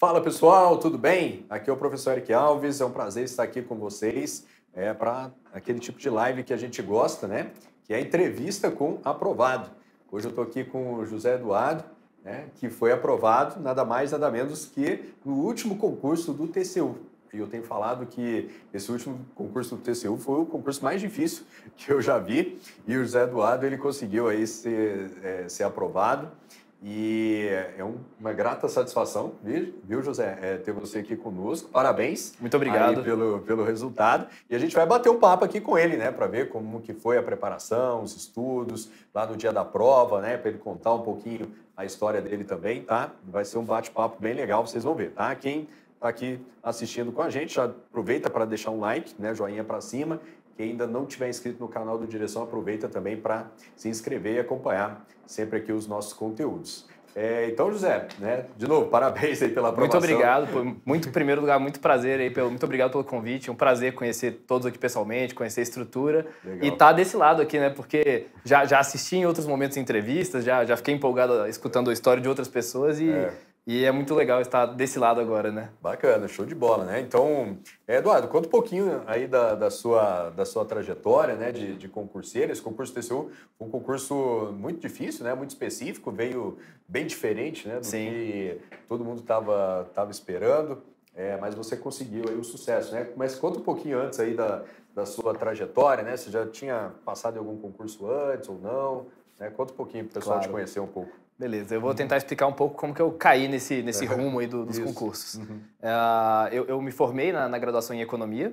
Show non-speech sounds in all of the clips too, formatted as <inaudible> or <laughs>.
Fala pessoal, tudo bem? Aqui é o professor Eric Alves, é um prazer estar aqui com vocês é, para aquele tipo de live que a gente gosta, né? Que é a entrevista com aprovado. Hoje eu estou aqui com o José Eduardo, né? que foi aprovado nada mais nada menos que no último concurso do TCU. E eu tenho falado que esse último concurso do TCU foi o concurso mais difícil que eu já vi. E o José Eduardo ele conseguiu aí ser, é, ser aprovado. E é uma grata satisfação, viu, José, é ter você aqui conosco. Parabéns. Muito obrigado pelo, pelo resultado. E a gente vai bater um papo aqui com ele, né, para ver como que foi a preparação, os estudos, lá no dia da prova, né, para ele contar um pouquinho a história dele também, tá? Vai ser um bate-papo bem legal, vocês vão ver, tá? Quem está aqui assistindo com a gente, já aproveita para deixar um like, né, joinha para cima quem ainda não tiver inscrito no canal do Direção, aproveita também para se inscrever e acompanhar sempre aqui os nossos conteúdos. É, então, José, né, de novo, <laughs> parabéns aí pela aprovação. Muito obrigado. Foi muito, em primeiro lugar, muito prazer aí. Pelo, muito obrigado pelo convite. Um prazer conhecer todos aqui pessoalmente, conhecer a estrutura. Legal. E estar tá desse lado aqui, né? Porque já, já assisti em outros momentos entrevistas, já, já fiquei empolgado escutando a história de outras pessoas e... É e é muito legal estar desse lado agora, né? Bacana, show de bola, né? Então, é, Eduardo, conta um pouquinho aí da, da sua, da sua trajetória né, de, de concurseiro. Esse concurso do TCU foi um concurso muito difícil, né? Muito específico, veio bem diferente né, do Sim. que todo mundo estava tava esperando. É, mas você conseguiu aí o sucesso, né? Mas conta um pouquinho antes aí da, da sua trajetória, né? Você já tinha passado em algum concurso antes ou não? Né? Conta um pouquinho para o pessoal claro. te conhecer um pouco. Beleza, eu vou uhum. tentar explicar um pouco como que eu caí nesse, nesse uhum. rumo aí do, dos Isso. concursos. Uhum. Uh, eu, eu, me formei na, na graduação em economia,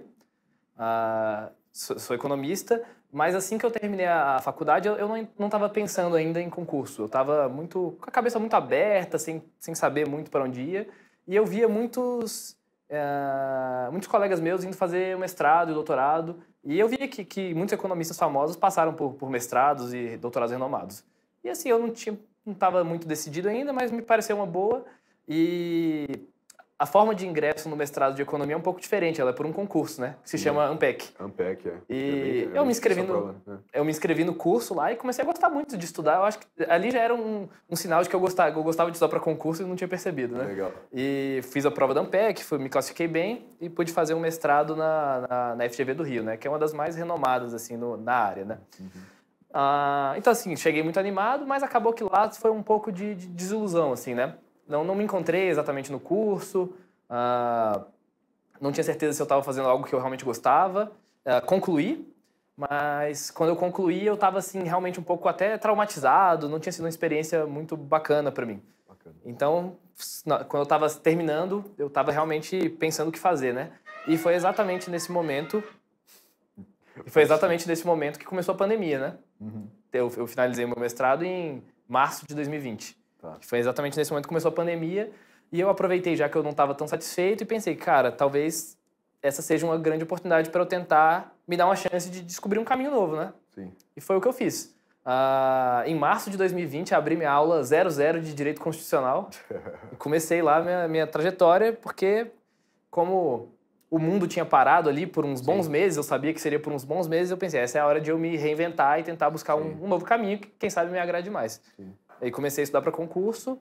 uh, sou, sou, economista, mas assim que eu terminei a, a faculdade, eu, eu não estava pensando ainda em concurso. Eu estava muito com a cabeça muito aberta, sem, sem saber muito para onde ia, e eu via muitos, uh, muitos colegas meus indo fazer mestrado e doutorado, e eu via que, que muitos economistas famosos passaram por, por mestrados e doutorados renomados. E assim, eu não tinha não estava muito decidido ainda, mas me pareceu uma boa. E a forma de ingresso no mestrado de economia é um pouco diferente, ela é por um concurso, né? Que se chama AMPEC. AMPEC, é. E é bem, é eu, me inscrevi no, prova, né? eu me inscrevi no curso lá e comecei a gostar muito de estudar. Eu acho que ali já era um, um sinal de que eu gostava, eu gostava de estudar para concurso e não tinha percebido, né? Legal. E fiz a prova da AMPEC, fui, me classifiquei bem e pude fazer um mestrado na, na, na FGV do Rio, né? Que é uma das mais renomadas, assim, no, na área, né? Uhum. Ah, então, assim, cheguei muito animado, mas acabou que lá foi um pouco de, de desilusão, assim, né? Não, não me encontrei exatamente no curso, ah, não tinha certeza se eu estava fazendo algo que eu realmente gostava. Ah, concluí, mas quando eu concluí, eu estava, assim, realmente um pouco até traumatizado, não tinha sido uma experiência muito bacana para mim. Bacana. Então, quando eu estava terminando, eu estava realmente pensando o que fazer, né? E foi exatamente nesse momento e foi exatamente nesse momento que começou a pandemia, né? Uhum. Eu, eu, finalizei meu mestrado em março de 2020. Tá. Foi exatamente nesse momento que começou a pandemia. E eu aproveitei, já que eu não estava tão satisfeito, e pensei, cara, talvez essa seja uma grande oportunidade para eu tentar me dar uma chance de descobrir um caminho novo, né? Sim. E foi o que eu fiz. Uh, em março de 2020, abri minha aula 00 de Direito Constitucional. <laughs> comecei lá minha, minha trajetória, porque, como o mundo tinha parado ali por uns bons Sim. meses, eu sabia que seria por uns bons meses, eu pensei, essa é a hora de eu me reinventar e tentar buscar um, um, novo caminho que, quem sabe, me agrade mais. Sim. Aí comecei a estudar para concurso,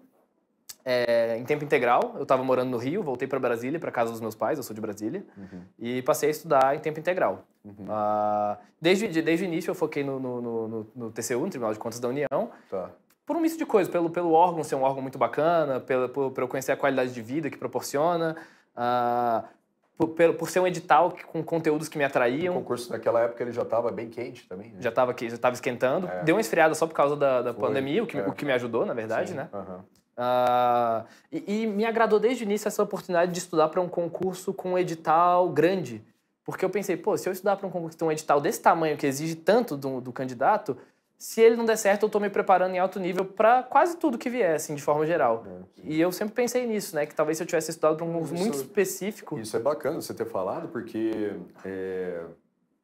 é, em tempo integral. Eu estava morando no Rio, voltei para Brasília, para casa dos meus pais, eu sou de Brasília, uhum. e passei a estudar em tempo integral. Uhum. Ah, desde, desde o início eu foquei no, no, no, no, TCU, no Tribunal de Contas da União, tá. por um misto de coisas, pelo, pelo órgão ser um órgão muito bacana, pela, por, por eu conhecer a qualidade de vida que proporciona, ah, por, por, ser um edital com conteúdos que me atraíam. O concurso naquela época ele já estava bem quente também. Né? Já estava aqui, já estava esquentando. É. Deu uma esfriada só por causa da, da pandemia, o que, é. o que me ajudou, na verdade, Sim, né? Uhum. Uh, e, e, me agradou desde o início essa oportunidade de estudar para um concurso com um edital grande. Porque eu pensei, pô, se eu estudar para um concurso que tem um edital desse tamanho, que exige tanto do, do candidato, se ele não der certo, eu estou me preparando em alto nível para quase tudo que vier, assim, de forma geral. É, e eu sempre pensei nisso, né? Que talvez se eu tivesse estudado para um curso muito é específico. Isso é bacana você ter falado, porque é,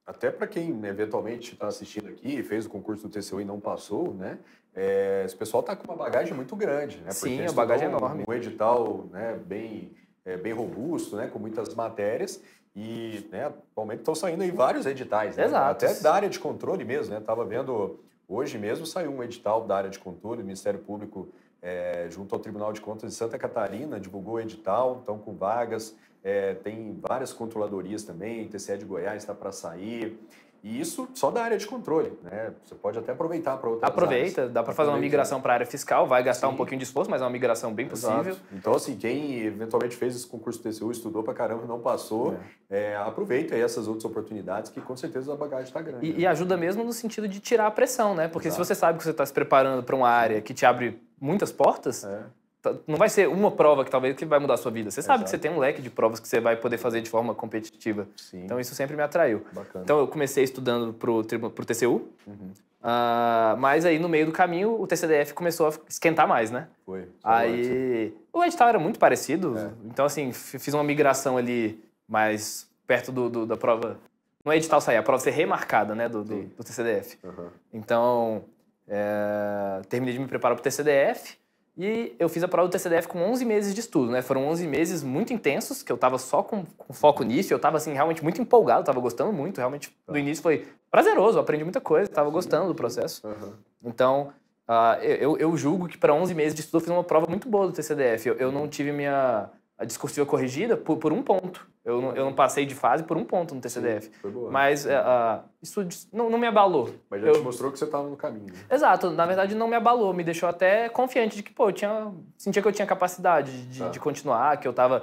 até para quem eventualmente está assistindo aqui fez o concurso do TCU e não passou, né? É, esse pessoal está com uma bagagem muito grande, né? Porque Sim, a bagagem é enorme. Um edital, né? Bem, é, bem robusto, né? Com muitas matérias. E né, atualmente estão saindo aí vários editais, né? Exato. até da área de controle mesmo, né? Estava vendo Hoje mesmo saiu um edital da área de controle, o Ministério Público, é, junto ao Tribunal de Contas de Santa Catarina, divulgou o edital, então com vagas, é, tem várias controladorias também, TCE de Goiás está para sair. E isso só da área de controle, né? Você pode até aproveitar para outras Aproveita, áreas. dá para fazer uma migração para a área fiscal, vai gastar Sim. um pouquinho de esforço, mas é uma migração bem possível. Exato. Então, assim, quem eventualmente fez esse concurso do TCU, estudou para caramba, não passou, é. É, aproveita aí essas outras oportunidades que com certeza a bagagem está grande. E, né? e, ajuda mesmo no sentido de tirar a pressão, né? Porque Exato. se você sabe que você está se preparando para uma área que te abre muitas portas, é. Tá, não vai ser uma prova que talvez que vai mudar a sua vida. Você sabe Exato. que você tem um leque de provas que você vai poder fazer de forma competitiva. Sim. Então isso sempre me atraiu. Bacana. Então eu comecei estudando pro, o TCU. Uhum. Uh, mas aí no meio do caminho o TCDF começou a esquentar mais, né? Foi. Aí o edital era muito parecido. É. Então assim, fiz uma migração ali mais perto do, do da prova. Não é edital sair, é a prova ser remarcada, né? Do, do, do TCDF. Uhum. Então, é, terminei de me preparar pro TCDF. E eu fiz a prova do TCDF com 11 meses de estudo, né? Foram 11 meses muito intensos, que eu tava só com, com foco nisso, eu tava, assim, realmente muito empolgado, tava gostando muito, realmente, do tá. início foi prazeroso, aprendi muita coisa, tava gostando do processo. Uhum. Então, uh, eu, eu julgo que para 11 meses de estudo eu fiz uma prova muito boa do TCDF. Eu, eu não tive minha a discursiva corrigida por, por um ponto. Eu não, eu não, passei de fase por um ponto no TCDF. Sim, foi boa. Mas uh, isso não, não, me abalou. Mas já eu... te mostrou que você estava no caminho. Exato. Na verdade, não me abalou. Me deixou até confiante de que, pô, eu tinha... sentia que eu tinha capacidade de, tá. de continuar, que eu estava...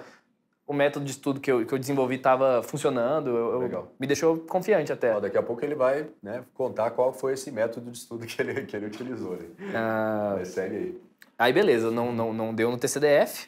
O método de estudo que eu, que eu desenvolvi estava funcionando. Eu, Legal. me deixou confiante até. Ó, daqui a pouco ele vai né, contar qual foi esse método de estudo <laughs> que ele, que ele utilizou. Né? Ah... Mas segue aí. Aí, beleza. Não, não, não deu no TCDF.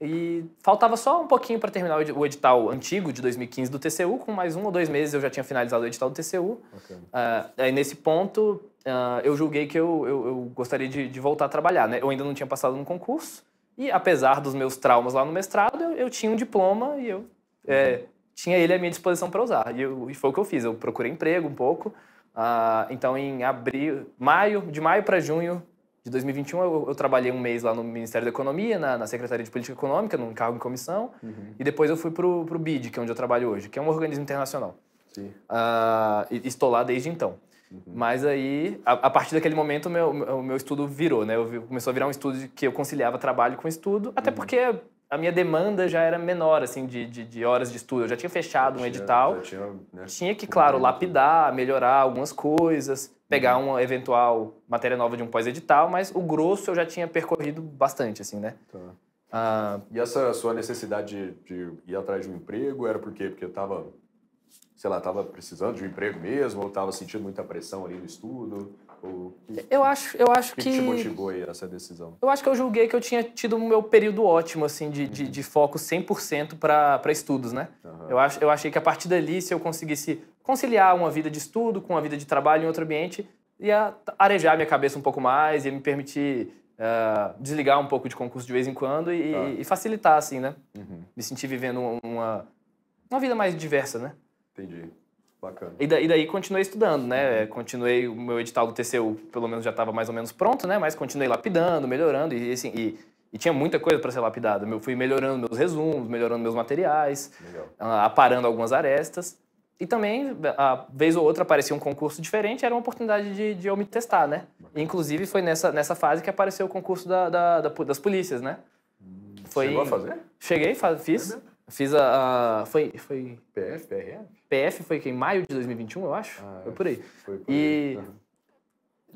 E faltava só um pouquinho para terminar o edital antigo de 2015 do TCU, com mais um ou dois meses eu já tinha finalizado o edital do TCU. Okay. Uh, aí nesse ponto uh, eu julguei que eu, eu, eu gostaria de, de, voltar a trabalhar. Né? Eu ainda não tinha passado no concurso e apesar dos meus traumas lá no mestrado, eu, eu tinha um diploma e eu é, uhum. é, tinha ele à minha disposição para usar. E, eu, e, foi o que eu fiz. Eu procurei emprego um pouco. Uh, então em abril, maio, de maio para junho de 2021 eu, eu, trabalhei um mês lá no Ministério da Economia, na, na Secretaria de Política Econômica, num cargo em comissão, uhum. e depois eu fui para o BID, que é onde eu trabalho hoje, que é um organismo internacional. Sim. Uh, e, estou lá desde então. Uhum. Mas aí, a, a, partir daquele momento, o meu, meu estudo virou, né? Eu, começou a virar um estudo que eu conciliava trabalho com estudo, até uhum. porque a minha demanda já era menor, assim, de, de, de, horas de estudo. Eu já tinha fechado já um tinha, edital. Tinha, né, tinha, que, claro, lapidar, melhorar algumas coisas pegar uhum. uma eventual matéria nova de um pós-edital, mas o grosso eu já tinha percorrido bastante, assim, né? Tá. Ah, e essa sua necessidade de, ir atrás de um emprego era por quê? Porque eu tava, sei lá, tava precisando de um emprego mesmo, ou tava sentindo muita pressão ali no estudo? Ou... Eu acho, eu acho que... O que, te motivou aí essa decisão? Eu acho que eu julguei que eu tinha tido o meu período ótimo, assim, de, uhum. de, de, foco 100% para estudos, né? Uhum. Eu, acho, eu achei que a partir dali, se eu conseguisse conciliar uma vida de estudo com uma vida de trabalho em outro ambiente ia arejar minha cabeça um pouco mais, ia me permitir uh, desligar um pouco de concurso de vez em quando e, ah. e facilitar, assim, né? Uhum. Me sentir vivendo uma, uma vida mais diversa, né? Entendi. Bacana. E, da, e daí continuei estudando, né? Uhum. Continuei, o meu edital do TCU, pelo menos, já estava mais ou menos pronto, né? Mas continuei lapidando, melhorando e, assim, e, e tinha muita coisa para ser lapidada. Eu fui melhorando meus resumos, melhorando meus materiais, Legal. Uh, aparando algumas arestas. E também, a vez ou outra, aparecia um concurso diferente, era uma oportunidade de, de eu me testar, né? inclusive, foi nessa, nessa fase que apareceu o concurso da, da, da das polícias, né? Hum, foi Chegou a fazer? Cheguei, faz, fiz. Fiz a, a. foi, foi. PF, PRF? PF foi em maio de 2021, eu acho. Ah, foi por aí. Foi por aí. E. Uhum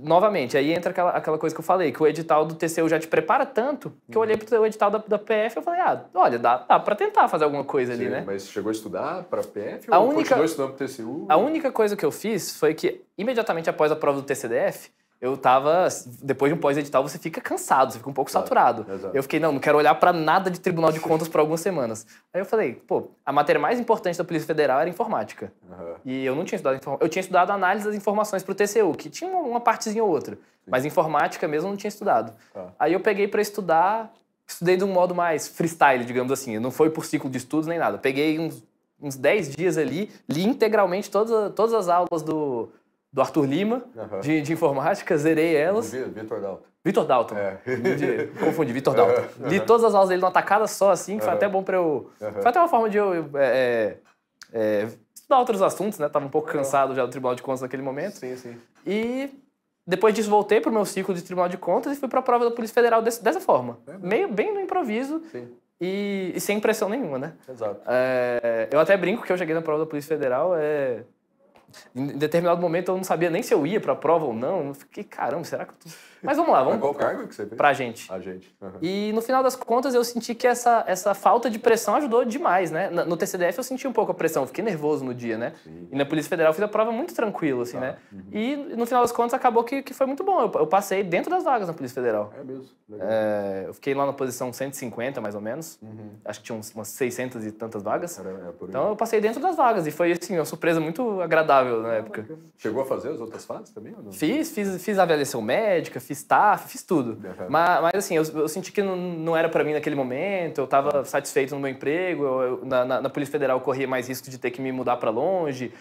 novamente, aí entra aquela, aquela coisa que eu falei, que o edital do TCU já te prepara tanto, que eu olhei para o edital da, da PF e falei, ah, olha, dá, dá para tentar fazer alguma coisa Sim, ali, né? Mas chegou a estudar para PF a ou única, continuou estudando TCU? A única coisa que eu fiz foi que, imediatamente após a prova do TCDF, eu tava. Depois de um pós-edital, você fica cansado, você fica um pouco claro, saturado. Exatamente. Eu fiquei, não, não quero olhar para nada de Tribunal de Contas por algumas semanas. Aí eu falei, pô, a matéria mais importante da Polícia Federal era informática. Uhum. E eu não tinha estudado Eu tinha estudado análise das informações pro TCU, que tinha uma, partezinha ou outra. Sim. Mas informática mesmo eu não tinha estudado. Tá. Aí eu peguei para estudar, estudei de um modo mais freestyle, digamos assim. Não foi por ciclo de estudos nem nada. Peguei uns, uns 10 dias ali, li integralmente todas todas as aulas do do Arthur Lima, uhum. de, de, informática, zerei elas. Vitor Dalton. Vitor Dalton. É. <laughs> confundi, Vitor Dalton. Uhum. Li todas as aulas dele numa tacada só, assim, que foi até bom para eu. Foi até uma forma de eu. É, é, é, estudar outros assuntos, né? Tava um pouco cansado já do Tribunal de Contas naquele momento. Sim, sim. E depois disso voltei para o meu ciclo de Tribunal de Contas e fui para a prova da Polícia Federal desse, dessa forma. É Meio bem no improviso e, e, sem pressão nenhuma, né? Exato. É, eu até brinco que eu cheguei na prova da Polícia Federal é, em determinado momento eu não sabia nem se eu ia para a prova ou não. Eu fiquei, caramba, será que eu tô... <laughs> Mas vamos lá, vamos. qual cargo que você fez? Pra gente. A gente. Uhum. E no final das contas eu senti que essa, essa falta de pressão ajudou demais, né? No TCDF eu senti um pouco a pressão, fiquei nervoso no dia, né? Sim. E na Polícia Federal eu fiz a prova muito tranquilo, assim, tá. né? Uhum. E no final das contas acabou que, que foi muito bom. Eu, eu passei dentro das vagas na Polícia Federal. É mesmo. É, eu fiquei lá na posição 150, mais ou menos. Uhum. Acho que tinha umas 600 e tantas vagas. Era, era então eu passei dentro das vagas e foi, assim, uma surpresa muito agradável na é época. Assim. Chegou a fazer as outras fases também? Fiz, fiz, fiz avaliação médica, fiz TAF, fiz tudo. Uhum. Mas, mas, assim, eu, eu, senti que não, não era para mim naquele momento, eu estava uhum. satisfeito no meu emprego, eu, eu, na, na, na, Polícia Federal corria mais risco de ter que me mudar para longe,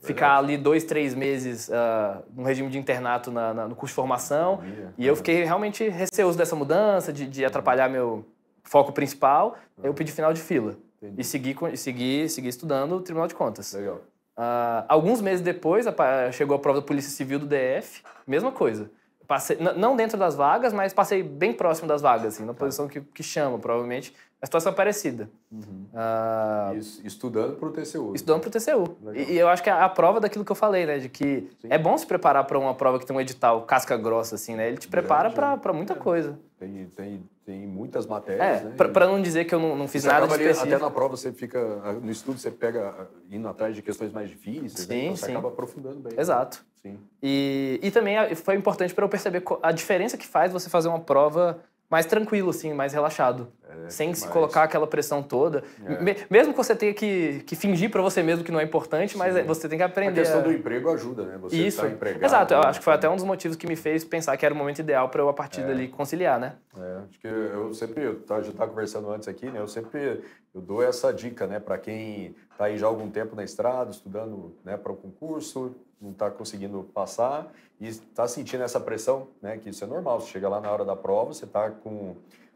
ficar ali dois, três meses uh, ah, no regime de internato na, na, no curso de formação. É. e eu fiquei realmente receoso dessa mudança, de, de uhum. atrapalhar meu foco principal. Eu uhum. pedi final de fila. Entendi. E seguir segui, segui estudando o Tribunal de Contas. Legal. Uh, alguns meses depois, a, chegou a prova da Polícia Civil do DF, mesma coisa. Passei, não dentro das vagas, mas passei bem próximo das vagas, assim, na tá. posição que, que chama, provavelmente. A situação é parecida. Uhum. Uh, estudando para o TCU. Estudando para o TCU. E, e, eu acho que é a, a prova daquilo que eu falei, né? De que Sim. é bom se preparar para uma prova que tem um edital casca grossa, assim, né? Ele te prepara para né? muita é. coisa. Tem, tem tem muitas matérias. É, né? para não dizer que eu não, não fiz você é nada de específico. até na prova você fica, no estudo você pega indo atrás de questões mais difíceis, sim, né? então sim. você acaba aprofundando bem. Né. Exato. Né? Sim. E, e também foi importante para eu perceber a diferença que faz você fazer uma prova mais tranquilo, assim, mais relaxado. É, sem se colocar aquela pressão toda. É. mesmo que você tenha que, que fingir para você mesmo que não é importante, mas Sim. É, você tem que aprender. A questão a... do emprego ajuda, né? Você Isso. Tá empregado. Exato, eu né? acho que foi até um dos motivos que me fez pensar que era o momento ideal para eu, a partir é. dali, conciliar, né? É, acho que eu sempre, eu tá, já estava tá conversando antes aqui, né? Eu sempre eu dou essa dica, né, para quem está aí já há algum tempo na estrada, estudando né, para o concurso, não está conseguindo passar e está sentindo essa pressão, né? Que isso é normal. Você chega lá na hora da prova, você está com,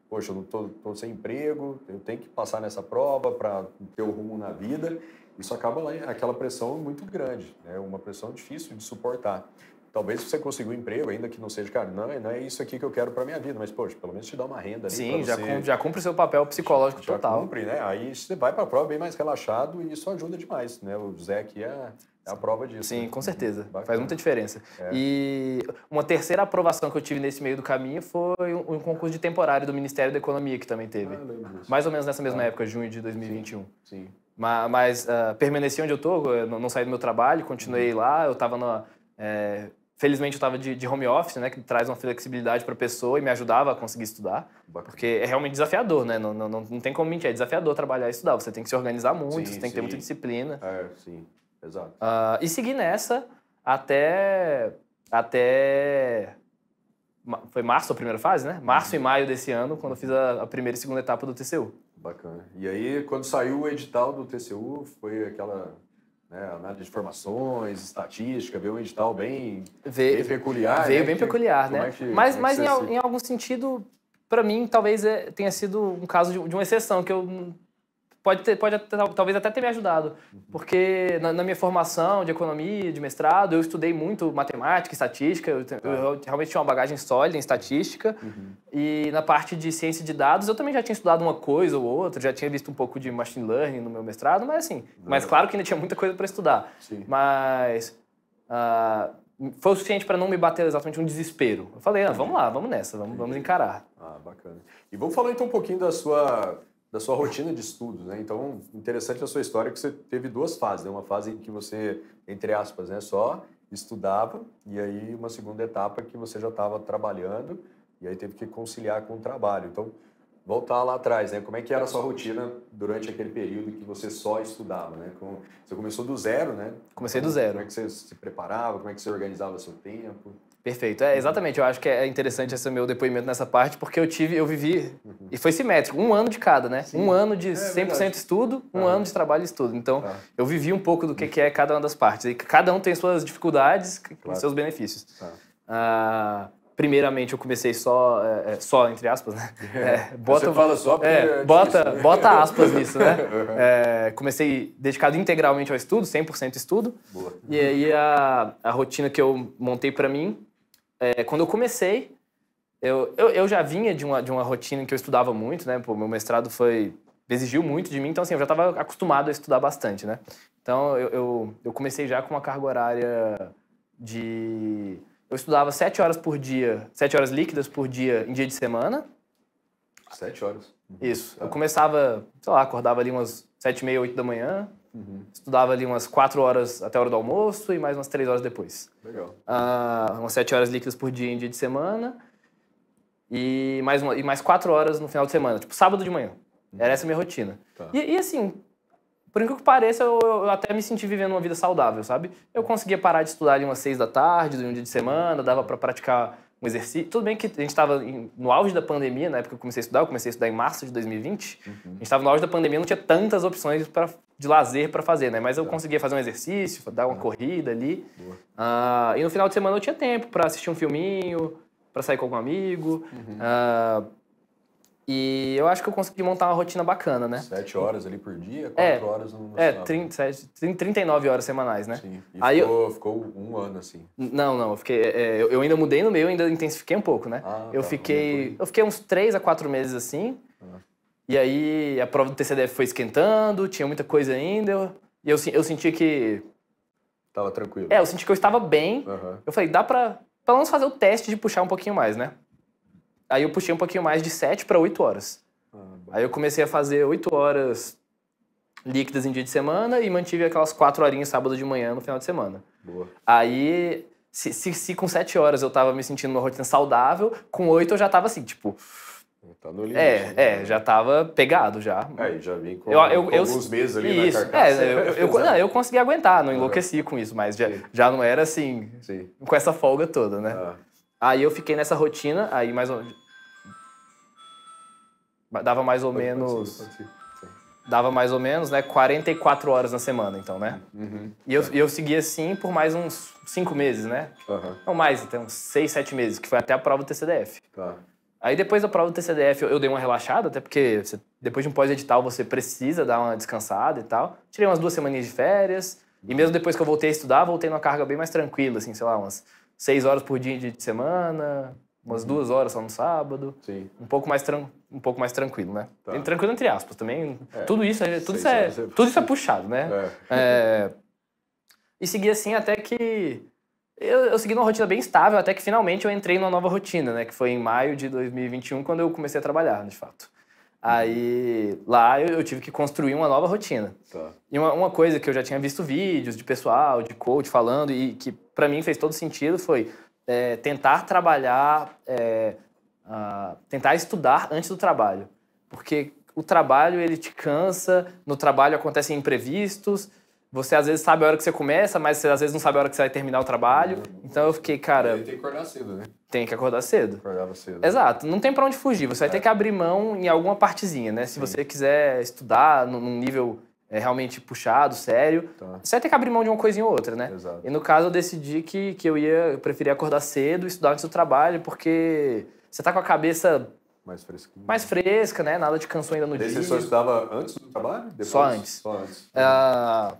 poxa, eu tô, tô sem emprego, eu tenho que passar nessa prova para ter o rumo na vida. Isso acaba lá, aquela pressão muito grande, né? Uma pressão difícil de suportar. Talvez você consiga um emprego, ainda que não seja, cara, não, é, não é isso aqui que eu quero para minha vida, mas, poxa, pelo menos te dá uma renda ali. Sim, já, você... cumpre, já cumpre seu papel psicológico já, total. Já cumpre, né? Aí você vai para a prova bem mais relaxado e isso ajuda demais, né? O Zé aqui é é a prova disso. Sim, né? com certeza. Bacana. Faz muita diferença. É. E uma terceira aprovação que eu tive nesse meio do caminho foi um concurso de temporário do Ministério da Economia que também teve. Ah, Mais ou menos nessa mesma ah. época, junho de 2021. Sim. sim. Mas, mas uh, permaneci onde eu tô, eu não saí do meu trabalho, continuei uhum. lá, eu estava na... É, felizmente eu estava de, de, home office, né, que traz uma flexibilidade para a pessoa e me ajudava a conseguir estudar, Bacana. porque é realmente desafiador, né? Não, não, não, não tem como mentir, é desafiador trabalhar e estudar. Você tem que se organizar muito, sim, você tem sim. que ter muita disciplina. É, sim. Exato. Uh, e segui nessa até. até foi março a primeira fase, né? Março e uhum. maio desse ano, quando eu fiz a, a, primeira e segunda etapa do TCU. Bacana. E aí, quando saiu o edital do TCU, foi aquela né, análise de informações estatística, veio um edital bem, veio, bem peculiar. Veio né? bem que, peculiar, né? É que, mas é mas em, se... em, algum sentido, para mim, talvez é, tenha sido um caso de, de uma exceção, que eu pode, ter, pode talvez até ter me ajudado, uhum. porque na, na, minha formação de economia, de mestrado, eu estudei muito matemática, estatística, eu, eu tá. realmente tinha uma bagagem sólida em estatística, uhum. e na parte de ciência de dados eu também já tinha estudado uma coisa ou outra, já tinha visto um pouco de machine learning no meu mestrado, mas assim, uhum. mas claro que ainda tinha muita coisa para estudar, Sim. mas... Uh, foi o suficiente para não me bater exatamente um desespero. Eu falei, ah, vamos lá, vamos nessa, vamos, vamos encarar. Ah, bacana. E vamos falar então um pouquinho da sua da sua rotina de estudos, né? Então, interessante a sua história que você teve duas fases, né? Uma fase em que você, entre aspas, né, só estudava e aí uma segunda etapa que você já estava trabalhando e aí teve que conciliar com o trabalho. Então, voltar lá atrás, né? Como é que era a sua rotina durante aquele período que você só estudava, né? Você começou do zero, né? Comecei do zero. Como é que você se preparava? Como é que você organizava seu tempo? Perfeito. É, exatamente. Eu acho que é interessante esse meu depoimento nessa parte, porque eu tive, eu vivi, uhum. e foi simétrico, um ano de cada, né? Sim. Um ano de é, 100% é estudo, um ah. ano de trabalho e estudo. Então, ah. eu vivi um pouco do que, que, é cada uma das partes. E cada um tem suas dificuldades claro. e seus benefícios. Tá. Ah. primeiramente, eu comecei só, é, é, só entre aspas, né? <laughs> É, bota, Você fala só porque bota, né? bota aspas nisso, né? <laughs> comecei dedicado integralmente ao estudo, 100% estudo. Boa. E aí, a, a rotina que eu montei para mim é, quando eu comecei, eu, eu, eu, já vinha de uma, de uma rotina que eu estudava muito, né? Pô, meu mestrado foi exigiu muito de mim, então assim, eu já estava acostumado a estudar bastante, né? Então eu, eu, eu, comecei já com uma carga horária de. Eu estudava sete horas por dia, sete horas líquidas por dia em dia de semana. Sete horas? Isso. Eu começava, sei lá, acordava ali umas sete e meia, oito da manhã, Uhum. Estudava ali umas 4 horas até a hora do almoço e mais umas 3 horas depois. Legal. Ah, umas 7 horas líquidas por dia em dia de semana. E mais, uma, e mais 4 horas no final de semana, tipo sábado de manhã. Uhum. Era essa a minha rotina. Tá. E, e, assim, por incrível que pareça, eu, eu, até me senti vivendo uma vida saudável, sabe? Eu conseguia parar de estudar ali umas 6 da tarde, de um dia de semana, dava para praticar um exercício. Tudo bem que a gente estava no auge da pandemia, na época que eu comecei a estudar, eu comecei a estudar em março de 2020. Uhum. A gente estava no auge da pandemia, não tinha tantas opções pra, de lazer para fazer, né? Mas eu tá. conseguia fazer um exercício, dar uma tá. corrida ali. Uh, e no final de semana eu tinha tempo para assistir um filminho, para sair com algum amigo. Uhum. Uh, e eu acho que eu consegui montar uma rotina bacana, né? Sete horas ali por dia, é, quatro é, horas no, sábado. É, 39 horas semanais, né? Sim, e Aí ficou, eu... ficou um ano assim. Não, não, eu, fiquei, é, eu ainda mudei no meio, ainda intensifiquei um pouco, né? Ah, tá, eu, tá, fiquei, eu fiquei uns três a quatro meses assim, ah. e aí a prova do TCDF foi esquentando, tinha muita coisa ainda, eu, e eu, eu senti que... Tava tranquilo. É, eu senti que eu estava bem, eu falei, dá pra pelo menos fazer o teste de puxar um pouquinho mais, né? Aí eu puxei um pouquinho mais de 7 para 8 horas. Ah, aí eu comecei a fazer 8 horas líquidas em dia de semana e mantive aquelas 4 horinhas sábado de manhã no final de semana. Boa. Aí, se, se, se com 7 horas eu tava me sentindo numa rotina saudável, com 8 eu já tava assim, tipo. Tá no é, limite. É, né? é, já tava pegado já. Aí, já vim com, eu, eu, com eu, alguns meses ali isso, na é, carcaça. É, eu, eu, não, eu consegui aguentar, não ah. enlouqueci com isso, mas já, já não era assim, Sim. com essa folga toda, né? Ah. Aí eu fiquei nessa rotina, aí mais ou menos, Dava mais ou menos. Dava mais ou menos, né? 44 horas na semana, então, né? Uhum. E eu, eu segui assim por mais uns 5 meses, né? Uhum. Não mais, então, 6, 7 meses, que foi até a prova do TCDF. Tá. Aí depois da prova do TCDF eu dei uma relaxada, até porque você, depois de um pós-edital você precisa dar uma descansada e tal. Tirei umas duas semaninhas de férias. E mesmo depois que eu voltei a estudar, voltei numa carga bem mais tranquila, assim, sei lá, umas seis horas por dia de semana, umas uhum. duas horas só no sábado. Sim. Um pouco mais tranquilo um pouco mais tranquilo, né? Tá. Tranquilo entre aspas também. É, tudo isso, é, tudo isso, é, tudo isso é puxado, né? É. é. e segui assim até que eu, eu segui numa rotina bem estável, até que finalmente eu entrei numa nova rotina, né? Que foi em maio de 2021 quando eu comecei a trabalhar, de fato. Aí lá eu, eu tive que construir uma nova rotina. Tá. E uma, uma coisa que eu já tinha visto vídeos de pessoal, de coach falando e que para mim fez todo sentido foi é, tentar trabalhar é, uh, tentar estudar antes do trabalho, porque o trabalho ele te cansa, no trabalho acontecem imprevistos, você às vezes sabe a hora que você começa, mas você às vezes não sabe a hora que você vai terminar o trabalho. Uhum. Então eu fiquei, cara. Tem que acordar cedo, né? Tem que acordar cedo. Acordava cedo. Né? Exato, não tem para onde fugir, você vai é. ter que abrir mão em alguma partezinha, né? Se Sim. você quiser estudar num nível é, realmente puxado, sério, tá. você vai ter que abrir mão de uma coisinha ou outra, né? Exato. E no caso eu decidi que, que eu ia, preferia acordar cedo, estudar antes do trabalho, porque você tá com a cabeça mais Mais fresca, né? Nada de canção ainda no Daí dia. Você só estudava antes do trabalho? Depois? Só antes. Só antes. Uh,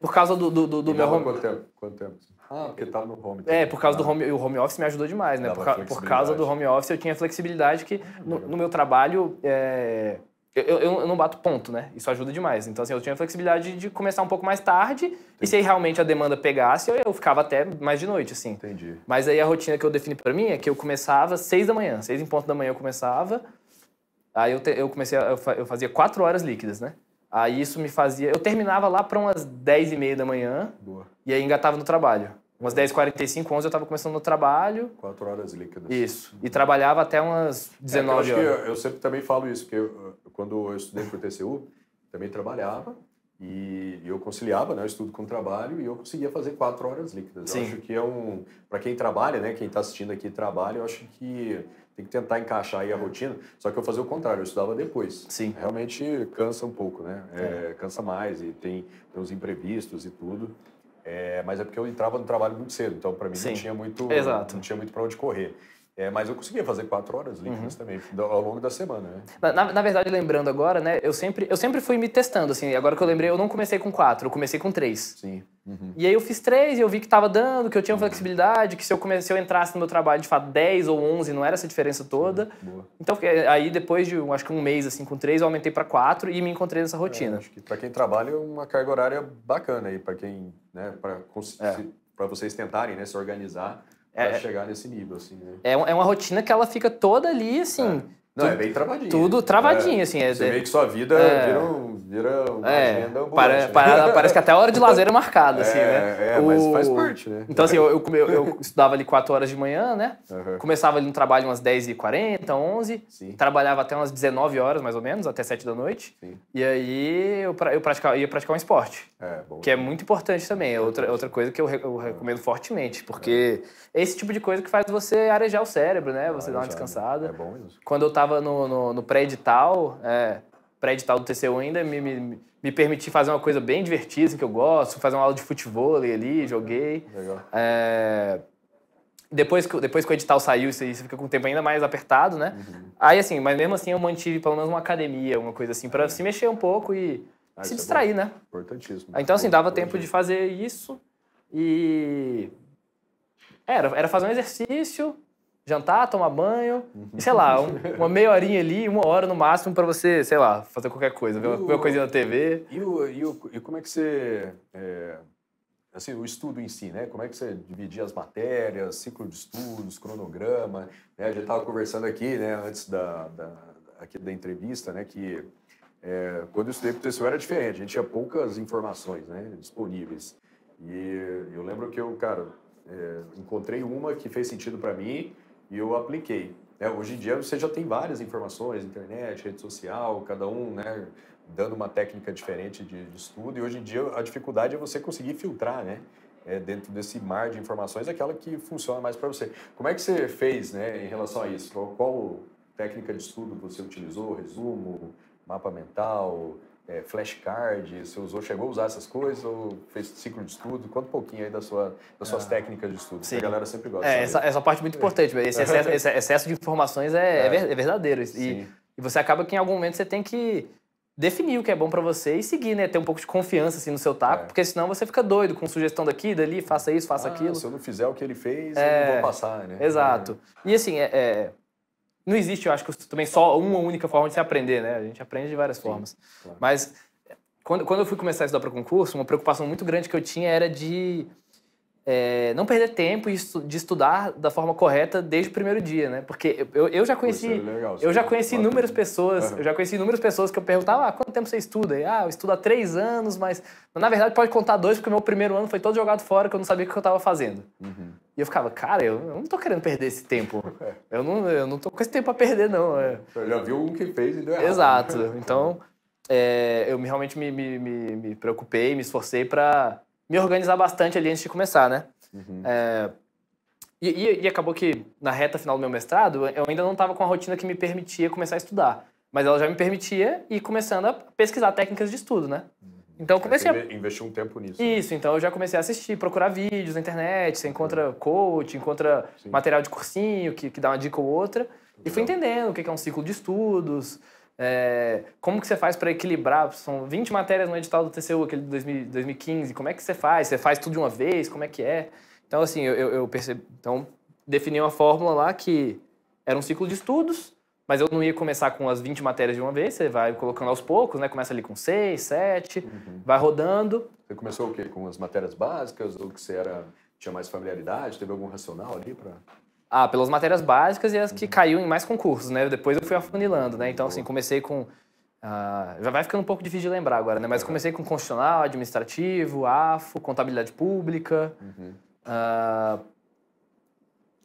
por causa do, do, do, do meu home... Quanto tempo? Quanto tempo? Ah, porque estava tá no home. É, por causa do ah. home... O home office me ajudou demais, né? Por, por, causa do home office eu tinha flexibilidade que no, no meu trabalho... É eu, eu, eu, não bato ponto, né? Isso ajuda demais. Então, assim, eu tinha a flexibilidade de começar um pouco mais tarde. Entendi. E se realmente a demanda pegasse, eu, eu, ficava até mais de noite, assim. Entendi. Mas aí a rotina que eu defini para mim é que eu começava às seis da manhã. Seis em ponto da manhã eu começava. Aí eu, te, eu comecei, a, eu, fazia quatro horas líquidas, né? Aí isso me fazia... Eu terminava lá para umas dez e meia da manhã. Boa. E aí engatava no trabalho. Umas 10h45, 11 eu estava começando no trabalho. Quatro horas líquidas. Isso. E trabalhava até umas 19 é, eu horas. Eu, eu, sempre também falo isso, porque eu, quando eu estudei para o TCU, também trabalhava e, e eu conciliava né, o estudo com o trabalho e eu conseguia fazer quatro horas líquidas. Sim. Eu acho que é um. Para quem trabalha, né, quem está assistindo aqui trabalha, eu acho que tem que tentar encaixar aí a rotina. Só que eu fazia o contrário, eu estudava depois. Sim. Realmente cansa um pouco, né? É, é cansa mais e tem, tem uns imprevistos e tudo. É, mas é porque eu entrava no trabalho muito cedo, então para mim Sim. não tinha muito, Exato. não tinha muito para onde correr. É, mas eu conseguia fazer quatro horas líquidas uhum. também, ao longo da semana, né? Na, na, verdade, lembrando agora, né? Eu sempre, eu sempre fui me testando, assim. Agora que eu lembrei, eu não comecei com quatro, eu comecei com três. Sim. Uhum. E aí eu fiz três e eu vi que estava dando, que eu tinha uhum. flexibilidade, que se eu, comece, se eu entrasse no meu trabalho, de fato, 10 ou 11, não era essa diferença toda. Boa. Então, é, aí depois de, acho que um mês, assim, com três, eu aumentei para quatro e me encontrei nessa é, rotina. É, acho que para quem trabalha é uma carga horária bacana aí, para quem, né? Para é. vocês tentarem, né? Se organizar é, é, chegar nesse nível, assim, né? É, é uma rotina que ela fica toda ali, assim. É. Não, é tudo, é bem travadinho. Tudo travadinho, é, assim. É, você é, meio que sua vida é, vira, um, vira uma é, agenda Para, né? para, parece que até a hora de lazer é marcada, <laughs> é, assim, né? É, o, mas faz parte, né? Então, assim, eu, eu, eu, eu <laughs> estudava ali 4 horas de manhã, né? Uhum. Começava ali no trabalho umas 10h40, 11 Sim. Trabalhava até umas 19 horas, mais ou menos, até 7 da noite. Sim. E aí eu, eu praticava, ia praticar um esporte. É, Bom, que é muito importante também. É outra, outra coisa que eu, é. recomendo fortemente, porque é. esse tipo de coisa que faz você arejar o cérebro, né? Você ah, dá uma né? descansada. É bom isso. Quando eu tava estava no, no, no pré-edital, é, pré-edital do TCU ainda, me, me, me, permiti fazer uma coisa bem divertida, assim, que eu gosto, fazer uma aula de futebol ali, joguei. Legal. É, depois que, depois que o edital saiu, você fica com o tempo ainda mais apertado, né? Uhum. Aí, assim, mas mesmo assim eu mantive pelo menos uma academia, uma coisa assim, para é. se mexer um pouco e ah, se é distrair, é né? Importantíssimo. Então, assim, dava tempo de fazer isso e. Era, era fazer um exercício, jantar, tomar banho, e, sei lá, um, uma meia horinha ali, uma hora no máximo para você, sei lá, fazer qualquer coisa, ver uma coisinha na TV. E, o, e, o, e como é que você. É, assim, o estudo em si, né? Como é que você dividia as matérias, ciclo de estudos, cronograma. Né? A gente estava conversando aqui, né, antes da, da, aqui da entrevista, né, que. É, quando eu estudei para professor era diferente, a gente tinha poucas informações né, disponíveis. E eu lembro que eu, cara, é, encontrei uma que fez sentido para mim, e eu apliquei. É, hoje em dia você já tem várias informações, internet, rede social, cada um né, dando uma técnica diferente de, de estudo. E hoje em dia a dificuldade é você conseguir filtrar, né? É, dentro desse mar de informações, aquela que funciona mais para você. Como é que você fez né, em relação a isso? Qual, qual técnica de estudo você utilizou? Resumo, mapa mental, é, flashcard? Você usou, chegou a usar essas coisas ou fez ciclo de estudo? Conta um pouquinho aí da sua, das suas ah, técnicas de estudo, sim. a galera sempre gosta. É, essa, essa parte é muito importante. Esse excesso, esse excesso de informações é, é. é. é verdadeiro. E, e você acaba que em algum momento você tem que definir o que é bom para você e seguir, né? Ter um pouco de confiança assim, no seu taco, é. porque senão você fica doido com sugestão daqui, dali, faça isso, faça ah, aquilo. Se eu não fizer o que ele fez, é... eu não é. vou passar, né? Exato. É. E assim, é, não existe, eu acho, que também só uma única forma de se aprender, né? A gente aprende de várias Sim, formas. Claro. Mas quando, quando eu fui começar a estudar para concurso, uma preocupação muito grande que eu tinha era de é, não perder tempo de estudar da forma correta desde o primeiro dia, né? Porque eu, eu já conheci, é legal, eu já conheci é inúmeras pessoas, uhum. eu já conheci inúmeras pessoas que eu perguntava, ah, quanto tempo você estuda? E, ah, eu estudo há três anos, mas na verdade pode contar dois, porque o meu primeiro ano foi todo jogado fora, que eu não sabia o que eu estava fazendo. Uhum. E eu ficava, cara, eu, eu não tô querendo perder esse tempo. É. Eu não, eu não tô com esse tempo a perder, não. Você é. então, já viu um que fez e deu errado. Exato. <laughs> Então, eh, eu realmente me, me, me, me preocupei, me esforcei para me organizar bastante ali antes de começar, né? Uhum. É, e, e, acabou que, na reta final do meu mestrado, eu ainda não estava com a rotina que me permitia começar a estudar. Mas ela já me permitia ir começando a pesquisar técnicas de estudo, né? Uhum. Então eu comecei a... Investiu um tempo nisso. Né? Isso, né? então eu já comecei a assistir, procurar vídeos na internet, você encontra uhum. coach, encontra Sim. material de cursinho que, que dá uma dica ou outra. Legal. E fui entendendo o que é um ciclo de estudos, é, como que você faz para equilibrar? São 20 matérias no edital do TCU, aquele de 2015. Como é que você faz? Você faz tudo de uma vez? Como é que é? Então, assim, eu, eu percebi... Então, defini uma fórmula lá que era um ciclo de estudos, mas eu não ia começar com as 20 matérias de uma vez. Você vai colocando aos poucos, né? Começa ali com 6, 7, uhum. vai rodando. Você começou o quê? Com as matérias básicas? Ou que você era, tinha mais familiaridade? Teve algum racional ali para... Ah, pelas matérias básicas e as que caiu em mais concursos, né? Depois eu fui afunilando, né? Então, assim, comecei com... Ah, já vai ficando um pouco difícil de lembrar agora, né? Mas é. comecei com constitucional, administrativo, AFO, contabilidade pública. Uhum. Ah,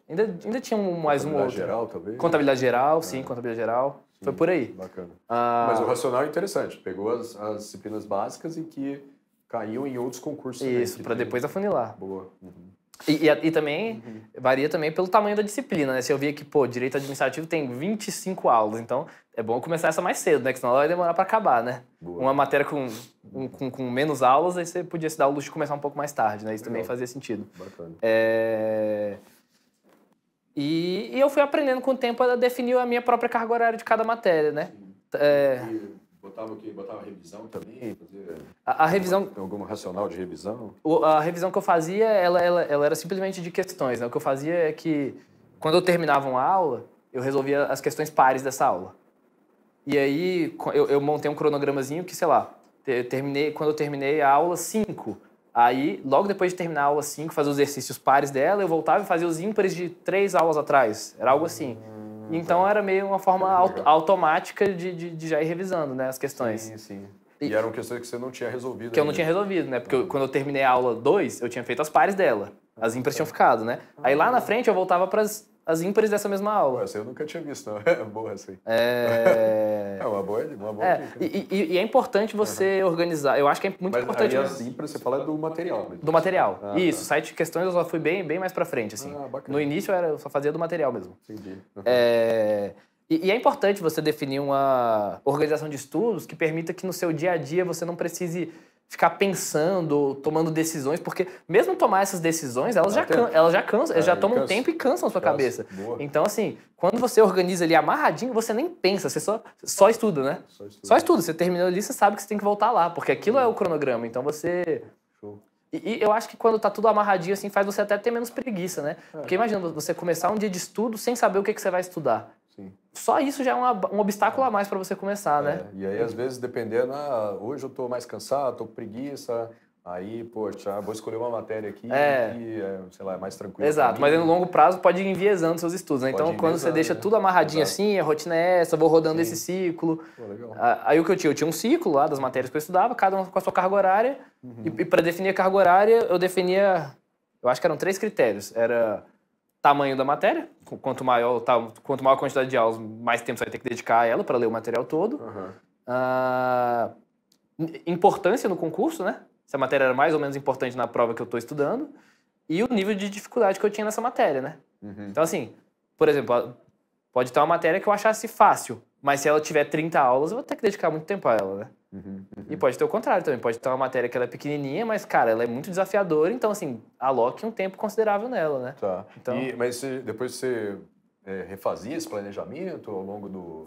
ainda, ainda tinha um, mais um outro. Contabilidade geral, talvez? Contabilidade geral, sim, é. contabilidade geral. Sim, Foi por aí. Bacana. Ah, Mas o racional é interessante. Pegou as, as disciplinas básicas e que caíam em outros concursos. Isso, né? para depois afunilar. Boa. Uhum. E, e, e também uhum. varia também pelo tamanho da disciplina, né? Se eu via que, pô, direito administrativo tem 25 aulas, então é bom começar essa mais cedo, né? Que senão ela vai demorar para acabar, né? Boa. Uma matéria com, um, com, com, menos aulas, aí você podia se dar o luxo de começar um pouco mais tarde, né? Isso Legal. também fazia sentido. Bacana. É... E, e, eu fui aprendendo com o tempo a definir a minha própria carga horária de cada matéria, né? É... E Botava o quê? Botava revisão também? Fazia... A, a revisão... algum alguma racional de revisão? O, a revisão que eu fazia, ela, ela, ela era simplesmente de questões. Né? O que eu fazia é que, quando eu terminava uma aula, eu resolvia as questões pares dessa aula. E aí, eu, eu montei um cronogramazinho que, sei lá, terminei, quando eu terminei a aula 5, Aí, logo depois de terminar a aula 5, fazer os exercícios pares dela, eu voltava e fazia os ímpares de três aulas atrás. Era algo assim então era meio uma forma automática de, de, de, já ir revisando né, as questões. Sim, sim. E, e eram questões que você não tinha resolvido. Que ainda. eu não tinha resolvido, né? Porque eu, ah. quando eu terminei a aula 2, eu tinha feito as pares dela. As impressas tinham ah. ficado, né? Aí lá na ah. frente eu voltava para as as ímpares dessa mesma aula. Essa eu nunca tinha visto, não. <laughs> É boa, assim. É... <laughs> é uma boa, uma boa é. E, e, e, é importante você uhum. organizar. Eu acho que é muito Mas importante. Aí as ímpares, você fala do material. Mesmo. Do material. Ah, tá. Isso. Tá. Site de questões eu só fui bem, bem mais pra frente, assim. Ah, bacana. No início era, eu só fazia do material mesmo. Entendi. Uhum. É... E, e é importante você definir uma organização de estudos que permita que no seu dia a dia você não precise ficar pensando, tomando decisões, porque mesmo tomar essas decisões, elas, já, can, elas já cansam, elas já é, tomam um tempo e cansam a sua cabeça. Boa. Então, assim, quando você organiza ali amarradinho, você nem pensa, você só, só estuda, né? Só estuda. Só estuda. Você terminou ali, você sabe que você tem que voltar lá, porque aquilo é o cronograma. Então você. Show. E, e eu acho que quando tá tudo amarradinho, assim, faz você até ter menos preguiça, né? É. Porque imagina você começar um dia de estudo sem saber o que, que você vai estudar. Sim. Só isso já é um obstáculo a mais para você começar, né? É, e aí, às vezes, dependendo, ah, hoje eu estou mais cansado, estou com preguiça, aí, poxa, ah, vou escolher uma matéria aqui é. que, é, sei lá, é mais tranquilo. Exato, mas no né? longo prazo pode ir enviesando seus estudos, né? então, quando você deixa né? tudo amarradinho assim, a rotina é essa, vou rodando Sim. esse ciclo. Pô, legal. Ah, aí o que eu tinha? Eu tinha um ciclo lá das matérias que eu estudava, cada uma com a sua carga horária, uhum. e, e para definir a carga horária, eu definia, eu acho que eram três critérios, era tamanho da matéria. Quanto maior, tá, quanto maior a quantidade de aulas, mais tempo você vai ter que dedicar a ela para ler o material todo. Uhum. importância no concurso, né? Se a matéria era mais ou menos importante na prova que eu estou estudando. E o nível de dificuldade que eu tinha nessa matéria, né? Uhum. Então, assim, por exemplo, pode ter uma matéria que eu achasse fácil, mas se ela tiver 30 aulas, eu vou ter que dedicar muito tempo a ela, né? Uhum, E uhum. pode ter o contrário também, pode ter uma matéria que ela é pequenininha, mas, cara, ela é muito desafiadora, então, assim, aloque um tempo considerável nela, né? Tá. Então... E, mas depois você é, refazia esse planejamento ao longo do,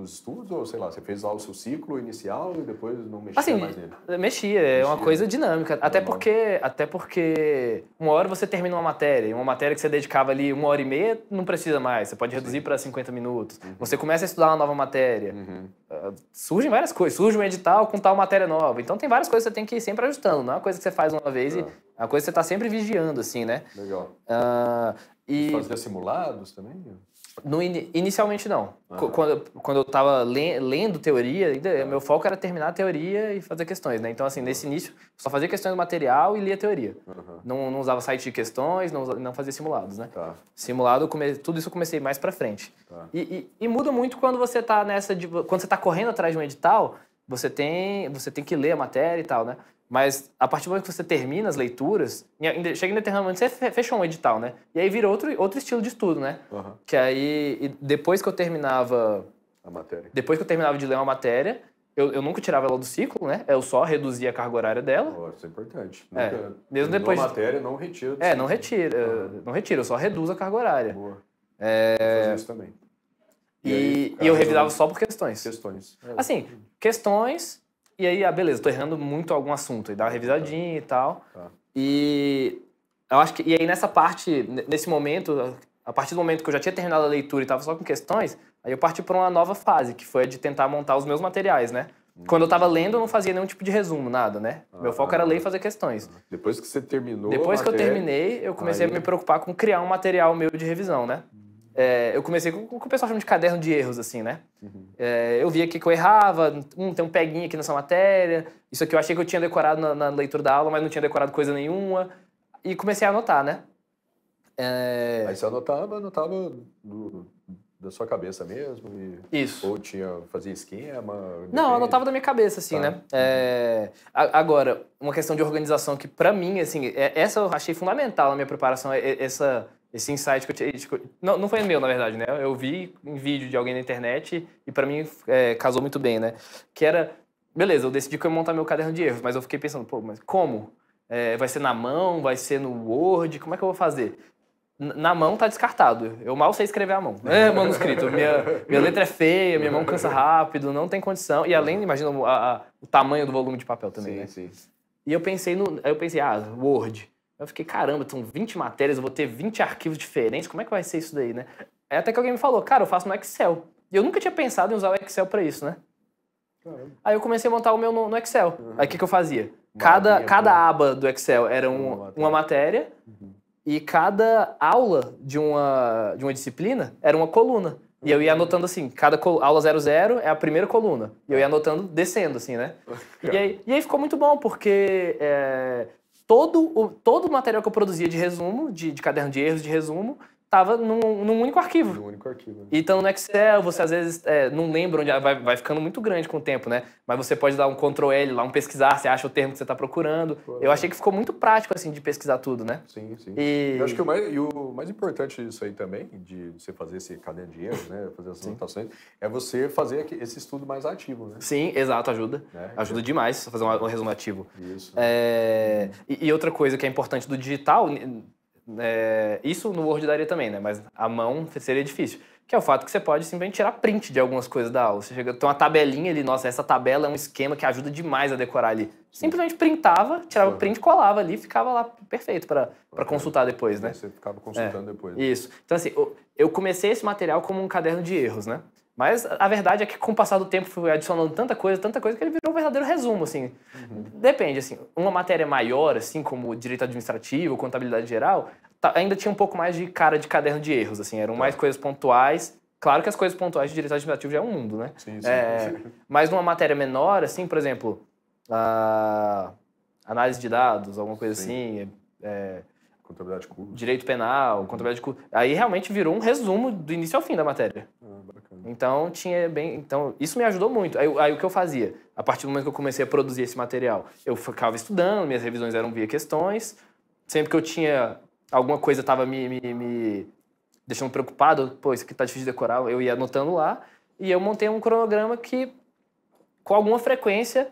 nos estudos? Ou sei lá, você fez lá o seu ciclo inicial e depois não mexia assim, mais nele? Mexia, é uma coisa dinâmica. Até porque, até porque uma hora você termina uma matéria, uma matéria que você dedicava ali uma hora e meia, não precisa mais, você pode reduzir para 50 minutos. Uhum. Você começa a estudar uma nova matéria. Uhum. Uh, surgem várias coisas, surge um edital com tal matéria nova. Então tem várias coisas que você tem que ir sempre ajustando, não é uma coisa que você faz uma vez e ah. é uma coisa que você está sempre vigiando, assim, né? Legal. Uh, e... simulados também? No in, inicialmente não. Uhum. Quando, quando eu estava le, lendo teoria, uhum. meu foco era terminar a teoria e fazer questões, né? Então, assim, nesse ah. início, só fazia questões do material e lia teoria. Uhum. Não, não usava site de questões, não, não fazia simulados, né? Tá. Simulado, come, tudo isso eu comecei mais para frente. Tá. E, e, e, muda muito quando você está nessa. De, quando você tá correndo atrás de um edital, você tem, você tem que ler a matéria e tal, né? Mas a partir do momento que você termina as leituras, chega em determinado momento, você fechou um edital, né? E aí vira outro, outro estilo de estudo, né? Uhum. Que aí, depois que eu terminava. A matéria. Depois que eu terminava de ler uma matéria, eu, eu nunca tirava ela do ciclo, né? Eu só reduzia a carga horária dela. Oh, isso é importante. É. Nunca, é. Mesmo depois. De... matéria, não retira. É, não retira. Uhum. Não retira, eu só reduzo a carga horária. Boa. É... Eu isso também. E, e, aí, e eu revisava só por questões. Questões. É. Assim, questões e aí, ah, beleza, tô errando muito algum assunto. E dá uma revisadinha e tal. Tá, tá. E eu acho que. E aí, nessa parte, nesse momento, a partir do momento que eu já tinha terminado a leitura e tava só com questões, aí eu parti para uma nova fase, que foi a de tentar montar os meus materiais, né? Uhum. Quando eu estava lendo, eu não fazia nenhum tipo de resumo, nada, né? Ah, Meu foco era ler e fazer questões. Depois que você terminou. Depois matéria... que eu terminei, eu comecei aí... a me preocupar com criar um material meu de revisão, né? É, eu comecei com, o que o pessoal chama de caderno de erros, assim, né? Uhum. É, eu via o que, eu errava, hum, tem um peguinho aqui nessa matéria, isso aqui eu achei que eu tinha decorado na, na leitura da aula, mas não tinha decorado coisa nenhuma. E comecei a anotar, né? É... Aí você anotava, anotava do, da sua cabeça mesmo? E, isso. Ou tinha, fazia esquema? Não, Não, anotava da minha cabeça, assim, tá. né? É, agora, uma questão de organização que, para mim, assim, é, essa eu achei fundamental na minha preparação, é, é, essa esse insight que eu tinha, Não, não foi meu, na verdade, né? Eu vi um vídeo de alguém na internet e para mim é, casou muito bem, né? Que era, beleza, eu decidi que eu ia montar meu caderno de erros, mas eu fiquei pensando, pô, mas como? É, vai ser na mão, vai ser no Word, como é que eu vou fazer? Na mão tá descartado. Eu mal sei escrever à mão. É manuscrito. Minha, minha letra é feia, minha mão cansa rápido, não tem condição. E além, imagina a, a, o tamanho do volume de papel também. Sim, né? sim. E eu pensei no. Eu pensei, ah, Word. Eu fiquei, caramba, são 20 matérias, eu vou ter 20 arquivos diferentes, como é que vai ser isso daí, né? Aí é até que alguém me falou, cara, eu faço no Excel. E eu nunca tinha pensado em usar o Excel para isso, né? Caramba. Aí eu comecei a montar o meu no, no Excel. Uhum. Aí o que, que eu fazia? Cada, cada aba do Excel era um, uma matéria, uma matéria uhum. e cada aula de uma, de uma disciplina era uma coluna. E eu ia uhum. anotando assim, cada aula 00 é a primeira coluna. E eu ia anotando descendo, assim, né? Uhum. E aí, e aí ficou muito bom, porque é, todo o, todo o material que eu produzia de resumo, de, de caderno de erros, de resumo, estava num, num único arquivo. Num único arquivo. Né? Então no Excel você às vezes é, não lembra onde vai, vai ficando muito grande com o tempo, né? Mas você pode dar um Ctrl L lá, um pesquisar, você acha o termo que você está procurando. Pô, eu é. achei que ficou muito prático assim de pesquisar tudo, né? Sim, sim. E... Eu acho que o mais, o mais importante disso aí também, de você fazer esse caderno de erros, né? Fazer essas anotações, é você fazer esse estudo mais ativo, né? Sim, exato, ajuda. É, ajuda demais a fazer um, um resumo ativo. Isso. É, e, e outra coisa que é importante do digital, é, isso no Word daria também, né? Mas a mão seria difícil. Que é o fato que você pode simplesmente tirar print de algumas coisas da aula. Você chega, tem uma tabelinha ali, nossa, essa tabela é um esquema que ajuda demais a decorar ali. Simplesmente printava, tirava o uhum. print, colava ali, ficava lá perfeito para uhum. consultar depois, né? Você ficava consultando é, depois. Né? Isso. Então, assim, eu comecei esse material como um caderno de erros, né? Mas a verdade é que com o passar do tempo foi adicionando tanta coisa, tanta coisa, que ele virou um verdadeiro resumo, assim. Uhum. Depende, assim, uma matéria maior, assim, como direito administrativo, contabilidade geral, tá, ainda tinha um pouco mais de cara de caderno de erros, assim, eram tá. mais coisas pontuais. Claro que as coisas pontuais de direito administrativo já é um mundo, né? Sim, sim, é, sim. Mas numa matéria menor, assim, por exemplo, análise de dados, alguma coisa sim. assim, é, é Contabilidade Cuba. Direito penal, contabilidade Cuba. Aí realmente virou um resumo do início ao fim da matéria. Ah, bacana. Então tinha bem. Então, isso me ajudou muito. Aí, aí, o que eu fazia? A partir do momento que eu comecei a produzir esse material, eu ficava estudando, minhas revisões eram via questões. Sempre que eu tinha. Alguma coisa estava me, me, me deixando preocupado, pô, isso aqui tá difícil de decorar, eu ia anotando lá. E eu montei um cronograma que, com alguma frequência,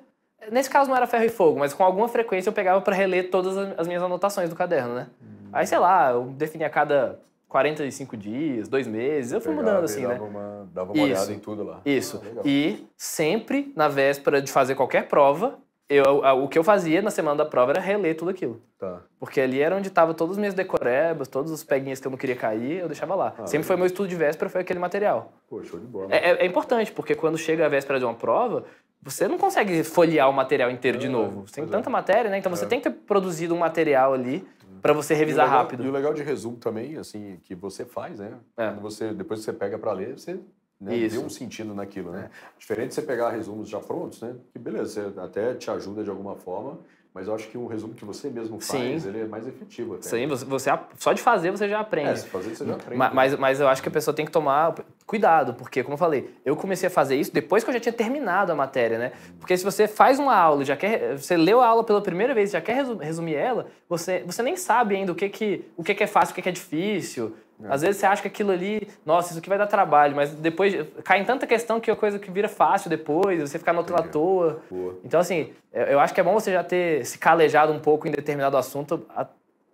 Nesse caso não era ferro e fogo, mas com alguma frequência eu pegava para reler todas as minhas anotações do caderno, né? Hum. Aí, sei lá, eu definia a cada 45 dias, dois meses, eu fui pegava, mudando assim, né? dava né? Uma, dava uma isso, olhada em tudo lá. Isso. Ah, e sempre, na véspera de fazer qualquer prova, eu, o que eu fazia na semana da prova era reler tudo aquilo. Tá. Porque ali era onde estavam todas as minhas decorebas, todos os peguinhas que eu não queria cair, eu deixava lá. Ah, Sempre foi meu estudo de véspera, foi aquele material. Pô, show de bola. É, é, é importante, porque quando chega a véspera de uma prova, você não consegue folhear o material inteiro é, de novo. Você tem tanta é. matéria, né? Então você é. tem que ter produzido um material ali para você revisar e legal, rápido. E o legal de resumo também, assim, que você faz, né? É. Quando você, depois que você pega para ler, você né, deu um sentido naquilo, né? É. Diferente de você pegar resumos já prontos, né? Que beleza, você até te ajuda de alguma forma, mas eu acho que o resumo que você mesmo faz, Sim. ele é mais efetivo até. Sim, você, você, só de fazer você já aprende. É, se fazer você já aprende. Mas, mas, mas, eu acho que a pessoa tem que tomar cuidado, porque, como eu falei, eu comecei a fazer isso depois que eu já tinha terminado a matéria, né? Porque se você faz uma aula, já quer, você leu a aula pela primeira vez já quer resumir ela, você, você nem sabe ainda o que, que, o que, que é fácil, o que, que é difícil, é. Às vezes você acha que aquilo ali, nossa, isso aqui vai dar trabalho, mas depois cai em tanta questão que é coisa que vira fácil depois, você ficar no outro à toa. Boa. Então, assim, eu acho que é bom você já ter se calejado um pouco em determinado assunto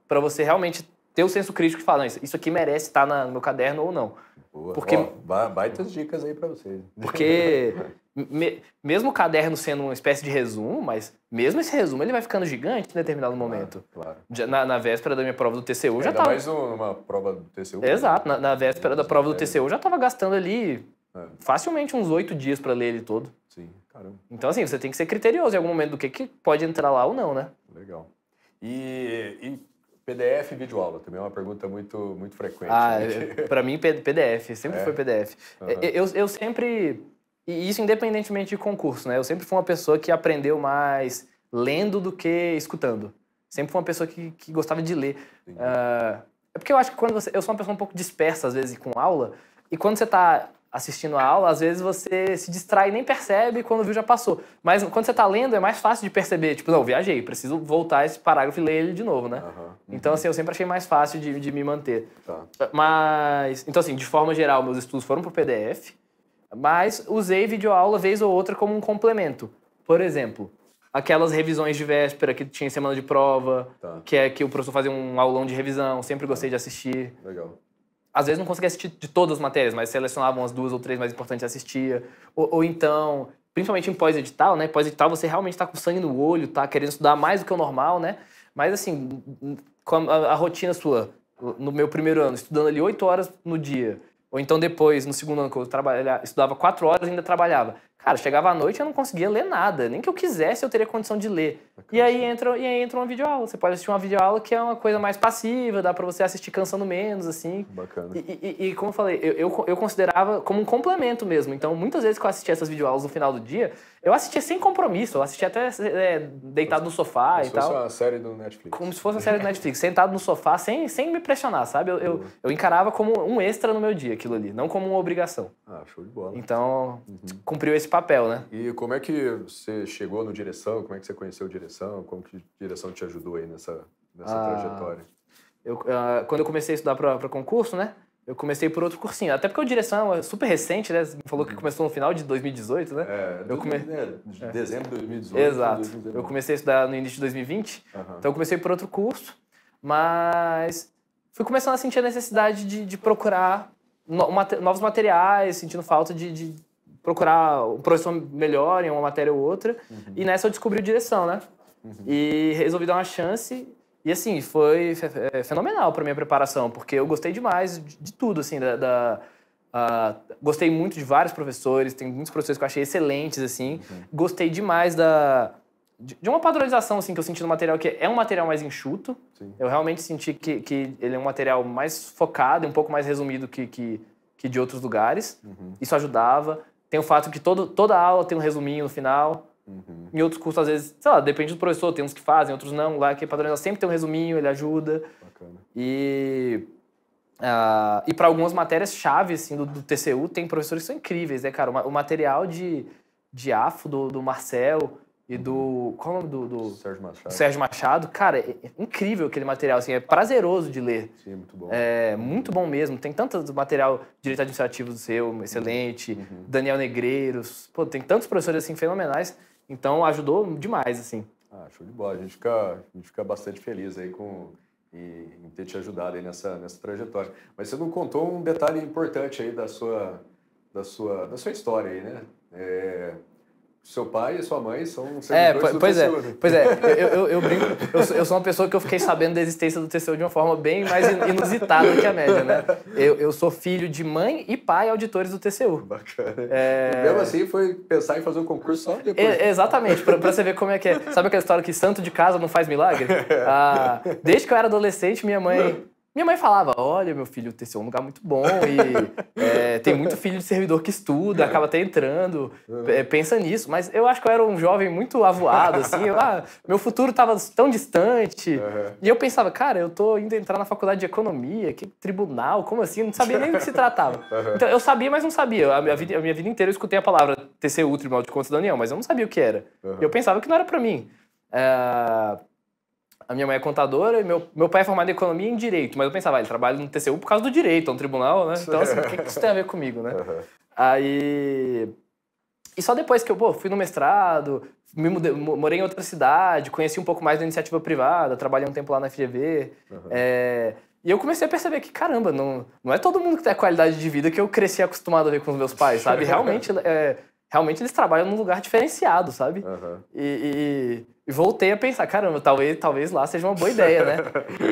para você realmente ter o senso crítico de falar, isso aqui merece estar tá no meu caderno ou não. Boa. Porque... Ó, dicas aí para vocês. Porque <laughs> me, mesmo o caderno sendo uma espécie de resumo, mas mesmo esse resumo ele vai ficando gigante em determinado ah, momento. Claro, claro. Na, na, véspera da minha prova do TCU já estava. mais uma prova do TCU. Né? Exato, né? na, na, véspera da prova do TCU já estava gastando ali é. facilmente uns oito dias para ler ele todo. Sim, caramba. Então, assim, você tem que ser criterioso em algum momento do que, que pode entrar lá ou não, né? Legal. E, e PDF e videoaula também é uma pergunta muito, muito frequente. Ah, né? É, para mim, PDF, sempre é. foi PDF. Uhum. Eu, eu sempre e isso independentemente de concurso, né? Eu sempre fui uma pessoa que aprendeu mais lendo do que escutando. Sempre fui uma pessoa que, que gostava de ler. Uh, é porque eu acho que quando você. Eu sou uma pessoa um pouco dispersa, às vezes, com aula. E quando você está assistindo a aula, às vezes você se distrai e nem percebe, quando viu já passou. Mas quando você está lendo, é mais fácil de perceber. Tipo, não, viajei, preciso voltar esse parágrafo e ler ele de novo, né? Então, uhum. Então, assim, eu sempre achei mais fácil de, de me manter. Tá. Mas, então, assim, de forma geral, meus estudos foram pro PDF. Mas usei videoaula vez ou outra como um complemento. Por exemplo, aquelas revisões de véspera que tinha em semana de prova, tá. que é que o professor fazia um aulão de revisão, sempre gostei de assistir. Legal. Às vezes não conseguia assistir de todas as matérias, mas selecionava umas duas ou três mais importantes e assistia. Ou, ou então, principalmente em pós-edital, né? Pós-edital você realmente está com sangue no olho, tá querendo estudar mais do que o normal, né? Mas assim, com a, a rotina sua, no meu primeiro ano, estudando ali oito horas no dia, ou então depois, no segundo ano que eu trabalhava, estudava quatro horas e ainda trabalhava. Cara, chegava à noite eu não conseguia ler nada. Nem que eu quisesse eu teria condição de ler. E aí, entra, e aí entra uma videoaula. Você pode assistir uma videoaula que é uma coisa mais passiva, dá para você assistir cansando menos, assim. Bacana. E, e, e como eu falei, eu, eu, eu, considerava como um complemento mesmo. Então, muitas vezes que eu assistia essas videoaulas no final do dia, eu assistia sem compromisso. Eu assistia até é, deitado no sofá como e tal. Como se fosse uma série do Netflix. Como se fosse uma série do Netflix. sentado no sofá, sem, sem me pressionar, sabe? Eu, eu, uhum. eu, encarava como um extra no meu dia aquilo ali, não como uma obrigação. Ah, show de bola. Então, uhum. cumpriu esse papel, né? E como é que você chegou no direção? Como é que você conheceu direção? Como que direção te ajudou aí nessa, nessa ah, trajetória? Eu, uh, quando eu comecei a estudar para concurso, né? Eu comecei por outro cursinho. Até porque o direção é super recente, né? Você falou que uhum. começou no final de 2018, né? É, eu come... Né, de é. dezembro de 2018. Exato. Eu comecei a estudar no início de 2020. Uhum. Então eu comecei por outro curso, mas fui começando a sentir a necessidade de, de procurar no, novos materiais, sentindo falta de, de, procurar um professor melhor em uma matéria ou outra. Uhum. E nessa eu descobri direção, né? Uhum. E resolvi dar uma chance. E assim, foi é, fenomenal para minha preparação, porque eu gostei demais de tudo, assim, da, da uh, gostei muito de vários professores, tem muitos professores que eu achei excelentes, assim. Uhum. Gostei demais da, de uma padronização assim que eu senti no material que é um material mais enxuto Sim. eu realmente senti que, que ele é um material mais focado um pouco mais resumido que, que, que de outros lugares uhum. isso ajudava tem o fato que todo, toda aula tem um resuminho no final. Uhum. Em outros cursos, às vezes, sei lá, depende do professor, tem uns que fazem, outros não. Lá que é sempre tem um resuminho, ele ajuda. Bacana. E. Uh, e para algumas matérias chave assim, do, do, TCU, tem professores que são incríveis, né, cara? O, material de, de AFO do, do Marcel, e do. Qual é o nome do. do Sérgio Machado. Sérgio Machado. Cara, é incrível aquele material, assim, é prazeroso de ler. Sim, é muito bom. É muito bom mesmo. Tem tanto material de direito administrativo do seu, excelente. Uhum. uhum. Daniel Negreiros. Pô, tem tantos professores assim fenomenais. Então ajudou demais, assim. Ah, show de bola. A gente fica, a gente fica bastante feliz aí com, em, ter te ajudado aí nessa, nessa trajetória. Mas você não contou um detalhe importante aí da sua, da sua, da sua história aí, né? É seu pai e sua mãe são é, pois, pois é, né? pois é. <laughs> Eu, eu, eu brinco, eu, eu, sou uma pessoa que eu fiquei sabendo da existência do TCU de uma forma bem mais inusitada que a média, né? Eu, eu sou filho de mãe e pai auditores do TCU. Bacana. É... E mesmo assim, foi pensar em fazer um concurso só depois. É, exatamente, pra, pra, você ver como é que é. Sabe aquela história que santo de casa não faz milagre? <laughs> Ah, desde que eu era adolescente, minha mãe minha mãe falava: olha, meu filho, o TCU é um lugar muito bom e é, tem muito filho de servidor que estuda, acaba até entrando, uhum. é, pensa nisso. Mas eu acho que eu era um jovem muito avoado, assim. Eu, ah, meu futuro estava tão distante. Uhum. E eu pensava: cara, eu tô indo entrar na faculdade de economia, que tribunal, como assim? Eu não sabia nem do que se tratava. Uhum. Então eu sabia, mas não sabia. A, vida, a, minha vida inteira eu escutei a palavra TCU, Tribunal de Contas da União, mas eu não sabia o que era. Uhum. Eu pensava que não era para mim. Uh... A minha mãe é contadora e meu, meu pai é formado em economia e em direito, mas eu pensava, ah, ele trabalha no TCU por causa do direito, é um tribunal, né? Então, assim, o que, que isso tem a ver comigo, né? Uhum. Aí. E só depois que eu pô, fui no mestrado, me mudei, morei em outra cidade, conheci um pouco mais da iniciativa privada, trabalhei um tempo lá na FGV. Uhum. É... Eh, e eu comecei a perceber que, caramba, não, não é todo mundo que tem a qualidade de vida que eu cresci acostumado a ver com os meus pais, sabe? <laughs> Realmente, é, realmente eles trabalham num lugar diferenciado, sabe? Uhum. E, e, e, voltei a pensar, caramba, talvez, talvez lá seja uma boa ideia, né?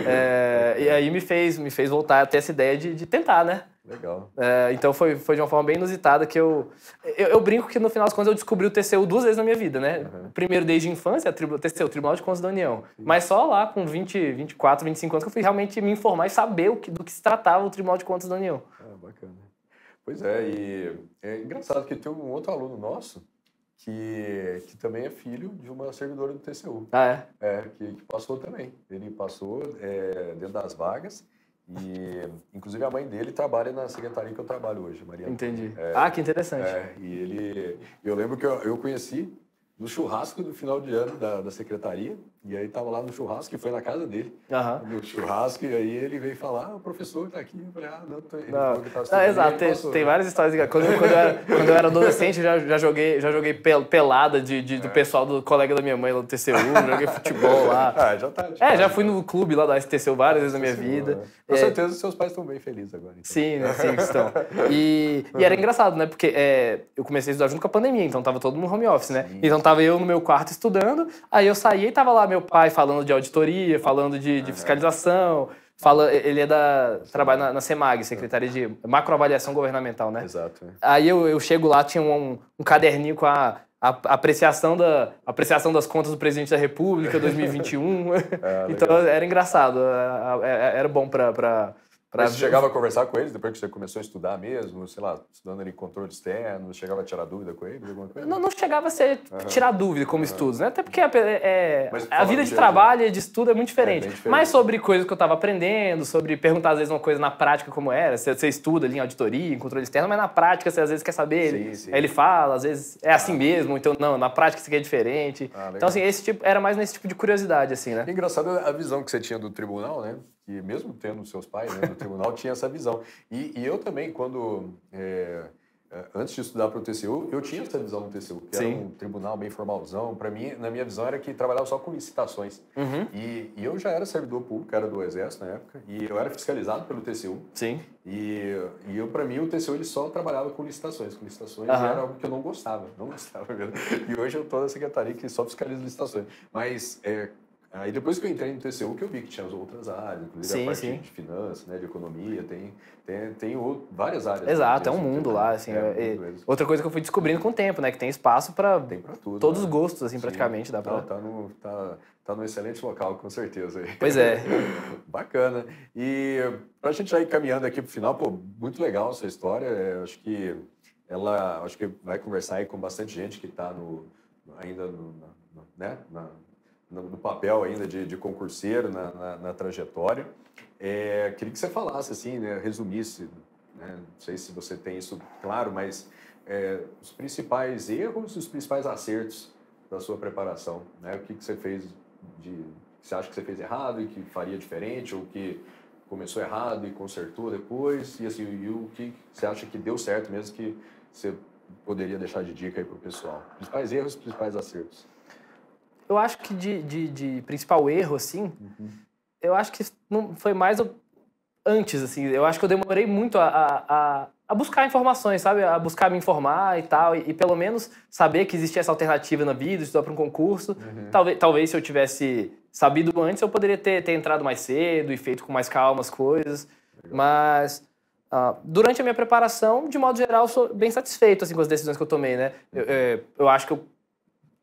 <laughs> é, e aí me fez, me fez voltar até essa ideia de, de tentar, né? Legal. É, então foi, foi de uma forma bem inusitada que eu, eu, eu. brinco que no final das contas eu descobri o TCU duas vezes na minha vida, né? Uhum. Primeiro desde a infância, a tribu, TCU, Tribunal de Contas da União. Sim. Mas só lá com 20, 24, 25 anos que eu fui realmente me informar e saber o que, do que se tratava o Tribunal de Contas da União. Ah, bacana. Pois é, e é engraçado que tem um outro aluno nosso que, que também é filho de uma servidora do TCU. Ah, é? É, que, que passou também. Ele passou é, dentro das vagas e, inclusive, a mãe dele trabalha na secretaria que eu trabalho hoje, Maria. Entendi. É, ah, que interessante. É, e ele... Eu lembro que eu, eu conheci no churrasco do final de ano da, da secretaria, e aí tava lá no churrasco, que foi na casa dele, uhum. no churrasco, e aí ele veio falar, ah, o professor tá aqui. Eu falei, ah, não, tô... ele não. que tava estudando. Não, exato, tem, passou, tem né? várias histórias. Quando, quando, eu era, quando, eu era, adolescente, eu já, já joguei, já joguei pelada de, de é. do pessoal do colega da minha mãe lá do TCU, joguei futebol lá. <laughs> Ah, já tá. é, já tá. fui no clube lá da STCU várias vezes na minha vida. Né? Com é. certeza os seus pais estão bem felizes agora. Então. Sim, né? sim, estão. <laughs> E, e era engraçado, né? Porque é, eu comecei a estudar junto com a pandemia, então tava todo mundo home office, né? Sim. Então tava eu no meu quarto estudando, aí eu saía e tava lá meu pai falando de auditoria, falando de, de fiscalização. Fala, ele é da. trabalha na, na CEMAG, Secretaria de Macroavaliação Governamental, né? Exato. Aí eu, eu chego lá, tinha um, um caderninho com a, a, a apreciação, da, apreciação das contas do presidente da República 2021. é, <laughs> ah, <laughs> então era engraçado, era bom para Pra... Você chegava a conversar com eles depois que você começou a estudar mesmo, sei lá, estudando ali controle externo, chegava a tirar dúvida com eles, coisa? Não, não chegava a ser uhum. tirar dúvida como uhum. estudos, né? Até porque a, é, é a vida de trabalho e de estudo é muito diferente. É diferente. Mas sobre coisas que eu estava aprendendo, sobre perguntar às vezes uma coisa na prática como era, você, você, estuda ali em auditoria, em controle externo, mas na prática você às vezes quer saber, sim, ele, sim. ele fala, às vezes é assim ah, mesmo, então não, na prática isso aqui é diferente. Ah, então assim, esse tipo, era mais nesse tipo de curiosidade assim, né? Engraçado a visão que você tinha do tribunal, né? que mesmo tendo seus pais né, no tribunal, <laughs> tinha essa visão. E, e eu também, quando... É, antes de estudar para o TCU, eu tinha essa visão do TCU, que Sim. era um tribunal bem formalzão. Para mim, na minha visão, era que trabalhava só com licitações. Uhum. E, e, eu já era servidor público, era do Exército na época, e eu era fiscalizado pelo TCU. Sim. E, e eu, para mim, o TCU ele só trabalhava com licitações. Com licitações uhum. era algo que eu não gostava, não <laughs> gostava mesmo. E hoje eu estou na secretaria que só fiscaliza licitações. Mas é, Aí depois que eu entrei no TCU, que eu vi que tinha as outras áreas, inclusive sim, a parte sim. de finanças, né, de economia, tem, tem, tem outro, várias áreas. Exato, é um mundo lá, assim. É, é, é outra coisa que eu fui descobrindo com o tempo, né, que tem espaço para todos né? os gostos, assim, sim. praticamente dá tá, para. Tá, no, tá, tá no excelente local, com certeza. Pois é. <laughs> Bacana. E para a gente já ir caminhando aqui para o final, pô, muito legal essa história. É, eu acho que ela, acho que vai conversar aí com bastante gente que está no ainda no, na, né, na no papel ainda de, de concurseiro na, na, na trajetória. É, queria que você falasse assim, né, resumisse, né, não sei se você tem isso claro, mas é, os principais erros e os principais acertos da sua preparação, né? O que, que você fez de, você acha que você fez errado e que faria diferente ou que começou errado e consertou depois e assim e o que você acha que deu certo mesmo que você poderia deixar de dica aí para o pessoal? Principais erros, principais acertos. Eu acho que de, de, de principal erro, assim, uhum. eu acho que não foi mais antes, assim. Eu acho que eu demorei muito a, a, a buscar informações, sabe? A buscar me informar e tal. E, e pelo menos saber que existia essa alternativa na vida, estudar para um concurso. Uhum. Talvez, talvez se eu tivesse sabido antes, eu poderia ter, ter entrado mais cedo e feito com mais calma as coisas. Mas ah, durante a minha preparação, de modo geral, sou bem satisfeito assim, com as decisões que eu tomei, né? Eu, eu, é, eu acho que eu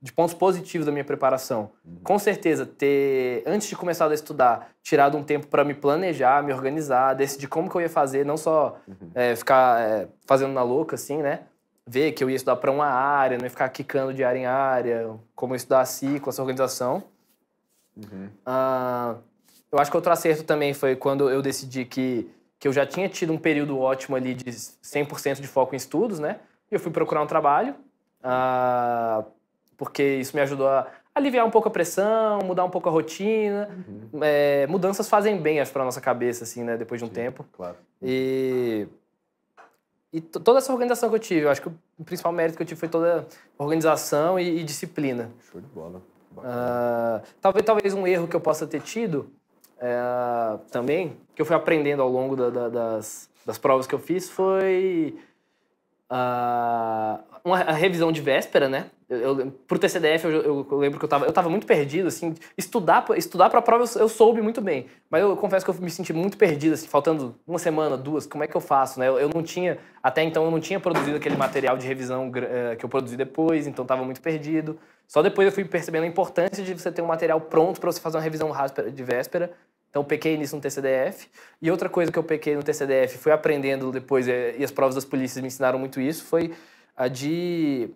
de pontos positivos da minha preparação. Uhum. Com certeza, ter, antes de começar a estudar, tirado um tempo para me planejar, me organizar, decidir como que eu ia fazer, não só uhum. é, ficar é, fazendo na louca, assim, né? Ver que eu ia estudar para uma área, não ia ficar quicando de área em área, como estudar assim ciclo, essa organização. Uhum. Ah, eu acho que outro acerto também foi quando eu decidi que, que eu já tinha tido um período ótimo ali de 100% de foco em estudos, né? E eu fui procurar um trabalho. Ah, porque isso me ajudou a aliviar um pouco a pressão, mudar um pouco a rotina. Uhum. É, mudanças fazem bem, acho, para nossa cabeça, assim, né? Depois de um Sim, tempo. Claro. E, e toda essa organização que eu tive, eu acho que o principal mérito que eu tive foi toda organização e, e disciplina. Show de bola. Uh, talvez, talvez um erro que eu possa ter tido uh, também, que eu fui aprendendo ao longo da, da, das, das provas que eu fiz, foi a, ah, uma a revisão de véspera, né? Eu, eu, pro TCDF, eu, eu, lembro que eu tava, eu tava muito perdido, assim. Estudar, estudar pra prova eu, eu soube muito bem. Mas eu, confesso que eu me senti muito perdido, assim, faltando uma semana, duas, como é que eu faço, né? Eu, não tinha, até então, eu não tinha produzido aquele material de revisão uh, que eu produzi depois, então tava muito perdido. Só depois eu fui percebendo a importância de você ter um material pronto para você fazer uma revisão de véspera. Então, pequei nisso no TCDF. E outra coisa que eu pequei no TCDF, fui aprendendo depois, eh, e as provas das polícias me ensinaram muito isso, foi a de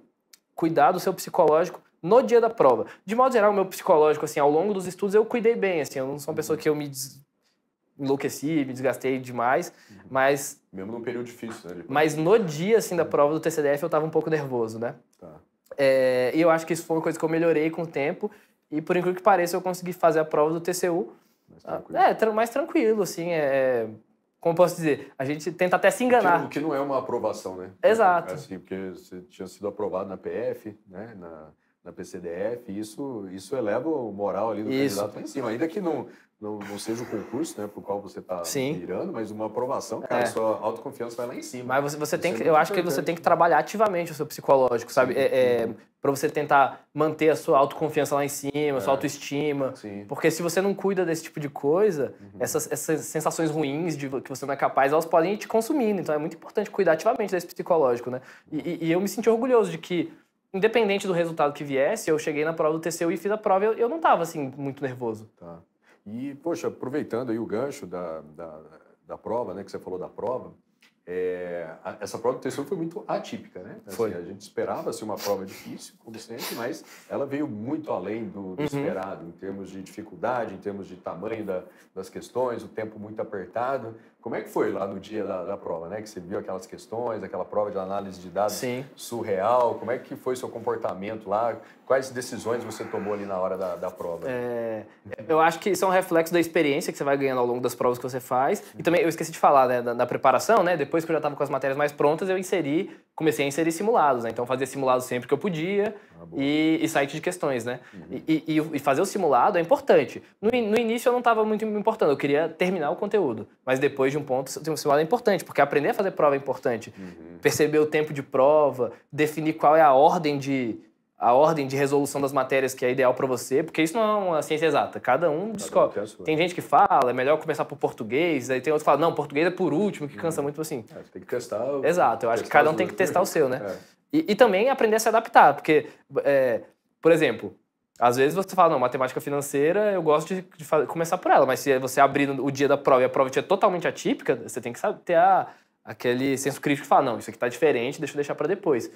cuidar do seu psicológico no dia da prova. De modo geral, o meu psicológico, assim, ao longo dos estudos, eu cuidei bem, assim, eu não sou uma pessoa que eu me des... enlouqueci, me desgastei demais, uhum. mas... Mesmo num período difícil, né? Mas no dia, assim, da prova do TCDF, eu estava um pouco nervoso, né? Tá. É, e eu acho que isso foi uma coisa que eu melhorei com o tempo, e por incrível que pareça, eu consegui fazer a prova do TCU mais ah, tranquilo. É, mais tranquilo, assim. É, é, como posso dizer? A gente tenta até se enganar. O que não é uma aprovação, né? Exato. Assim, porque você tinha sido aprovado na PF, né? Na, na PCDF, isso, isso eleva o moral ali do isso. candidato em cima. Ainda que não, não, não seja o concurso, né, o qual você está virando mas uma aprovação, cara, é. sua autoconfiança vai lá em cima. Mas você, você tem é que, é eu acho que você tem que trabalhar ativamente o seu psicológico, sabe? É, é para você tentar manter a sua autoconfiança lá em cima, a sua é. autoestima. Sim. Porque se você não cuida desse tipo de coisa, uhum. essas, essas sensações ruins de que você não é capaz, elas podem ir te consumindo. Então é muito importante cuidar ativamente desse psicológico, né? e, e eu me senti orgulhoso de que independente do resultado que viesse, eu cheguei na prova do TCU e fiz a prova e eu, eu não estava assim, muito nervoso. Tá. E, poxa, aproveitando aí o gancho da, da, da prova, né, que você falou da prova, é, a, essa prova do terceiro foi muito atípica, né? Assim, foi. A gente esperava ser assim, uma prova difícil, como sempre, mas ela veio muito além do, do uhum. esperado, em termos de dificuldade, em termos de tamanho da, das questões, o tempo muito apertado. Como é que foi lá no dia da, da, prova, né? Que você viu aquelas questões, aquela prova de análise de dados Sim. surreal. Como é que foi seu comportamento lá? Quais decisões você tomou ali na hora da, da prova? É, eu acho que são é reflexos da experiência que você vai ganhando ao longo das provas que você faz. E também, eu esqueci de falar, né? Da, da preparação, né? Depois que eu já estava com as matérias mais prontas, eu inseri, comecei a inserir simulados, né? Então, fazia simulados sempre que eu podia ah, e, e, site de questões, né? Uhum. E, e, e, fazer o simulado é importante. No, no início, eu não estava muito me importando. Eu queria terminar o conteúdo. Mas depois de um ponto tem um simulado é importante, porque aprender a fazer prova é importante. Uhum. Perceber o tempo de prova, definir qual é a ordem de a ordem de resolução das matérias que é ideal para você, porque isso não é uma ciência exata. Cada um Cada descobre. Um tem, gente que fala, é melhor começar por português, aí tem outro que fala, não, português é por último, que cansa uhum. muito assim. É, tem que testar. O... Exato, eu acho que cada um tem que testar o seu, né? É. E, e, também aprender a se adaptar, porque, é, por exemplo, às vezes você fala, não, matemática financeira, eu gosto de, de, começar por ela, mas se você abrir o dia da prova e a prova é totalmente atípica, você tem que saber, ter a, aquele senso crítico que fala, não, isso aqui está diferente, deixa eu deixar para depois.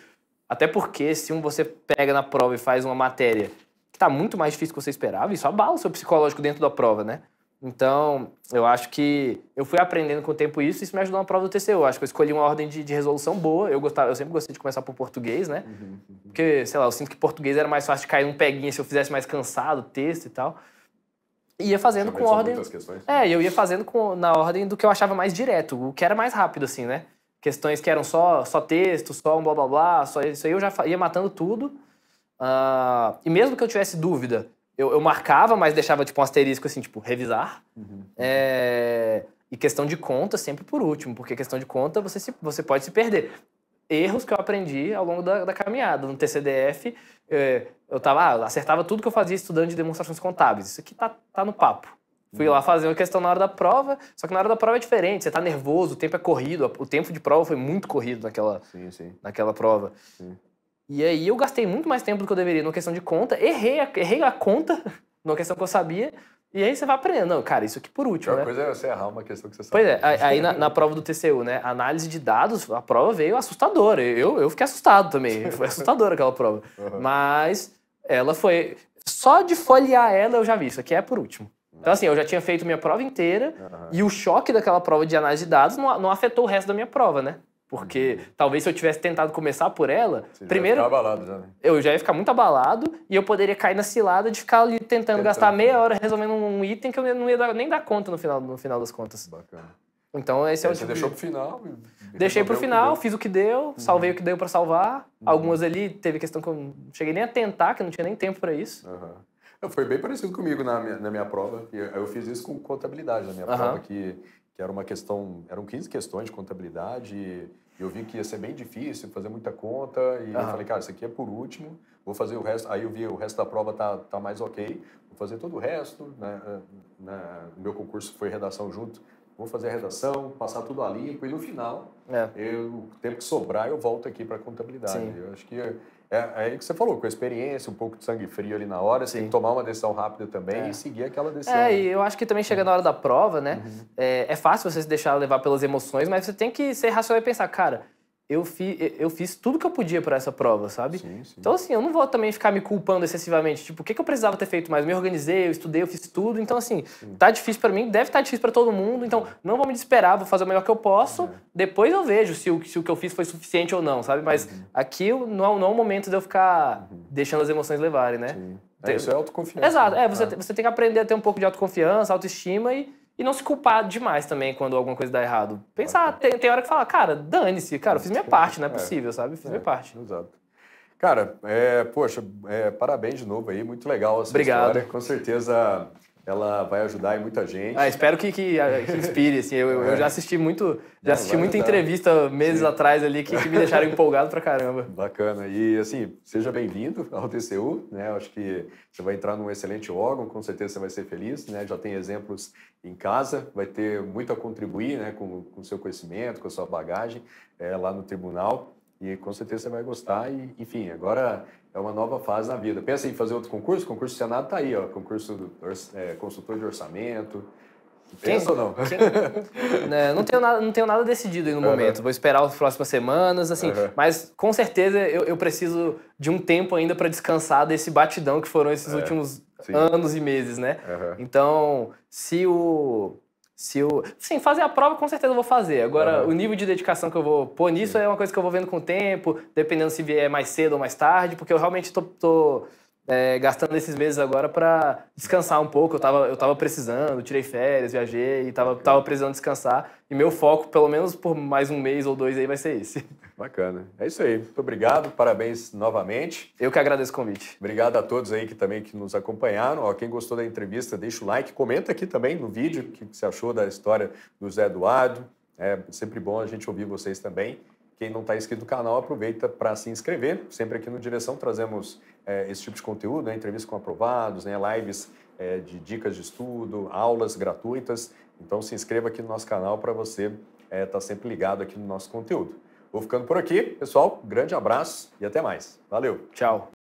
Até porque se um você pega na prova e faz uma matéria que está muito mais difícil do que você esperava, isso abala o seu psicológico dentro da prova, né? Então, eu acho que eu fui aprendendo com o tempo isso e isso me ajudou na prova do TCU. Eu acho que eu escolhi uma ordem de, de, resolução boa. Eu, gostava, eu sempre gostei de começar por português, né? Uhum, uhum, Porque, sei lá, eu sinto que português era mais fácil de cair um peguinha se eu fizesse mais cansado o texto e tal. E ia fazendo Realmente com ordem. Questões, É, eu ia fazendo com, na ordem do que eu achava mais direto, o que era mais rápido, assim, né? Questões que eram só, só texto, só um blá blá blá, só isso aí eu já ia matando tudo. Uh, e mesmo que eu tivesse dúvida eu, eu marcava, mas deixava tipo um asterisco assim, tipo, revisar. Uhum. É... E questão de conta sempre por último, porque questão de conta você, se, você pode se perder. Erros que eu aprendi ao longo da, da caminhada. No TCDF, é, eu tava, ah, acertava tudo que eu fazia estudando de demonstrações contábeis. Isso aqui tá, tá no papo. Fui uhum. lá fazer uma questão na hora da prova, só que na hora da prova é diferente, você tá nervoso, o tempo é corrido, o tempo de prova foi muito corrido naquela, sim, sim. naquela prova. Sim. E aí eu gastei muito mais tempo do que eu deveria numa questão de conta, errei a, errei a conta <laughs> numa questão que eu sabia, e aí você vai aprendendo. Não, cara, isso aqui por último, a né? coisa é você errar uma questão que você sabe. Pois é, aí na, na, prova do TCU, né? Análise de dados, a prova veio assustadora. Eu, eu fiquei assustado também. <laughs> Foi assustadora aquela prova. Uhum. Mas ela foi... Só de folhear ela eu já vi, isso aqui é por último. Então, assim, eu já tinha feito minha prova inteira uhum. e o choque daquela prova de análise de dados não, não afetou o resto da minha prova, né? Porque uhum. talvez se eu tivesse tentado começar por ela, Você primeiro. Já abalado, já, né? Eu já ia ficar muito abalado e eu poderia cair na cilada de ficar ali tentando, tentando. gastar meia hora resolvendo um item que eu não ia dar, nem dar conta no final, no final das contas. Bacana. Então esse é, o Você tipo deixou de... pro final. Deixei pro final, fiz o que deu, uhum. salvei o que deu para salvar. Uhum. Algumas ali teve questão que eu não cheguei nem a tentar, que eu não tinha nem tempo para isso. Foi bem parecido comigo na minha, na minha prova. Eu, eu fiz isso com contabilidade na minha prova, que que era uma questão, eram 15 questões de contabilidade e eu vi que ia ser bem difícil fazer muita conta e eu falei, cara, isso aqui é por último, vou fazer o resto, aí eu vi o resto da prova tá, tá mais ok, vou fazer todo o resto, né, eh, na, né, o meu concurso foi redação junto, vou fazer a redação, passar tudo a limpo e no final, é. eu, o tempo que sobrar eu volto aqui para contabilidade. Sim. Eu acho que é, é aí que você falou, com a experiência, um pouco de sangue frio ali na hora, Sim. você tem que tomar uma decisão rápida também é. e seguir aquela decisão. É, né? e eu acho que também chega na hora da prova, né? Uhum. É, é, fácil você se deixar levar pelas emoções, mas você tem que ser racional e pensar, cara, eu, fi, eu fiz tudo que eu podia para essa prova, sabe? Sim, sim. Então, assim, eu não vou também ficar me culpando excessivamente. Tipo, o que, que eu precisava ter feito mais? Eu me organizei, eu estudei, eu fiz tudo. Então, assim, sim. tá difícil para mim, deve estar tá difícil para todo mundo. Então, é. não vou me desesperar, vou fazer o melhor que eu posso. É. Depois eu vejo se o, se o que eu fiz foi suficiente ou não, sabe? Mas uhum. aqui não, é não é o momento de eu ficar uhum. deixando as emoções levarem, né? Sim. É, isso é autoconfiança. Exato. Né? É, você, ah. você tem que aprender a ter um pouco de autoconfiança, autoestima e e não se culpar demais também quando alguma coisa dá errado. Pensar, tem, tem hora que fala, cara, dane-se, cara, eu fiz minha parte, não é, é. possível, é, sabe? Fiz é, minha parte. Exato. Cara, é, poxa, é, parabéns de novo aí, muito legal essa Obrigado. história. Com certeza ela vai ajudar muita gente. Ah, espero que, que, ah, que inspire, assim. Eu, é. eu, já assisti muito, já assisti Não, muita ajudar. entrevista meses Sim. atrás ali que, que, me deixaram empolgado pra caramba. <laughs> Bacana. E assim, seja bem-vindo ao TCU, né? Acho que você vai entrar num excelente órgão, com certeza você vai ser feliz, né? Já tem exemplos em casa, vai ter muito a contribuir, né, com o seu conhecimento, com a sua bagagem é, lá no tribunal. E com certeza você vai gostar. E, enfim, agora é uma nova fase na vida. Pensa em fazer outro concurso? O concurso do Senado está aí, ó, concurso do é, consultor de orçamento. Pensa quem, ou não? <laughs> Quem, né, não, tenho nada, não tenho nada decidido aí no uhum. momento. Vou esperar as próximas semanas, assim. Uhum. Mas com certeza eu, eu, preciso de um tempo ainda para descansar desse batidão que foram esses é, últimos sim. anos e meses, né? Uhum. Então, se o se eu. Sim, fazer a prova com certeza eu vou fazer. Agora, uhum. o nível de dedicação que eu vou pôr nisso Sim. é uma coisa que eu vou vendo com o tempo, dependendo se vier mais cedo ou mais tarde, porque eu realmente tô, tô é, gastando esses meses agora para descansar um pouco. Eu estava eu tava precisando, tirei férias, viajei, estava tava precisando descansar. E meu foco, pelo menos por mais um mês ou dois aí, vai ser esse. <laughs> Bacana. É isso aí. Muito obrigado, parabéns novamente. Eu que agradeço o convite. Obrigado a todos aí que também que nos acompanharam. Ó, quem gostou da entrevista, deixa o like, comenta aqui também no vídeo o que você achou da história do Zé Eduardo. É sempre bom a gente ouvir vocês também. Quem não está inscrito no canal, aproveita para se inscrever. Sempre aqui no Direção trazemos é, esse tipo de conteúdo, né? entrevistas com aprovados, né? lives é, de dicas de estudo, aulas gratuitas. Então se inscreva aqui no nosso canal para você estar é, tá sempre ligado aqui no nosso conteúdo. Vou ficando por aqui, pessoal. Grande abraço e até mais. Valeu. Tchau.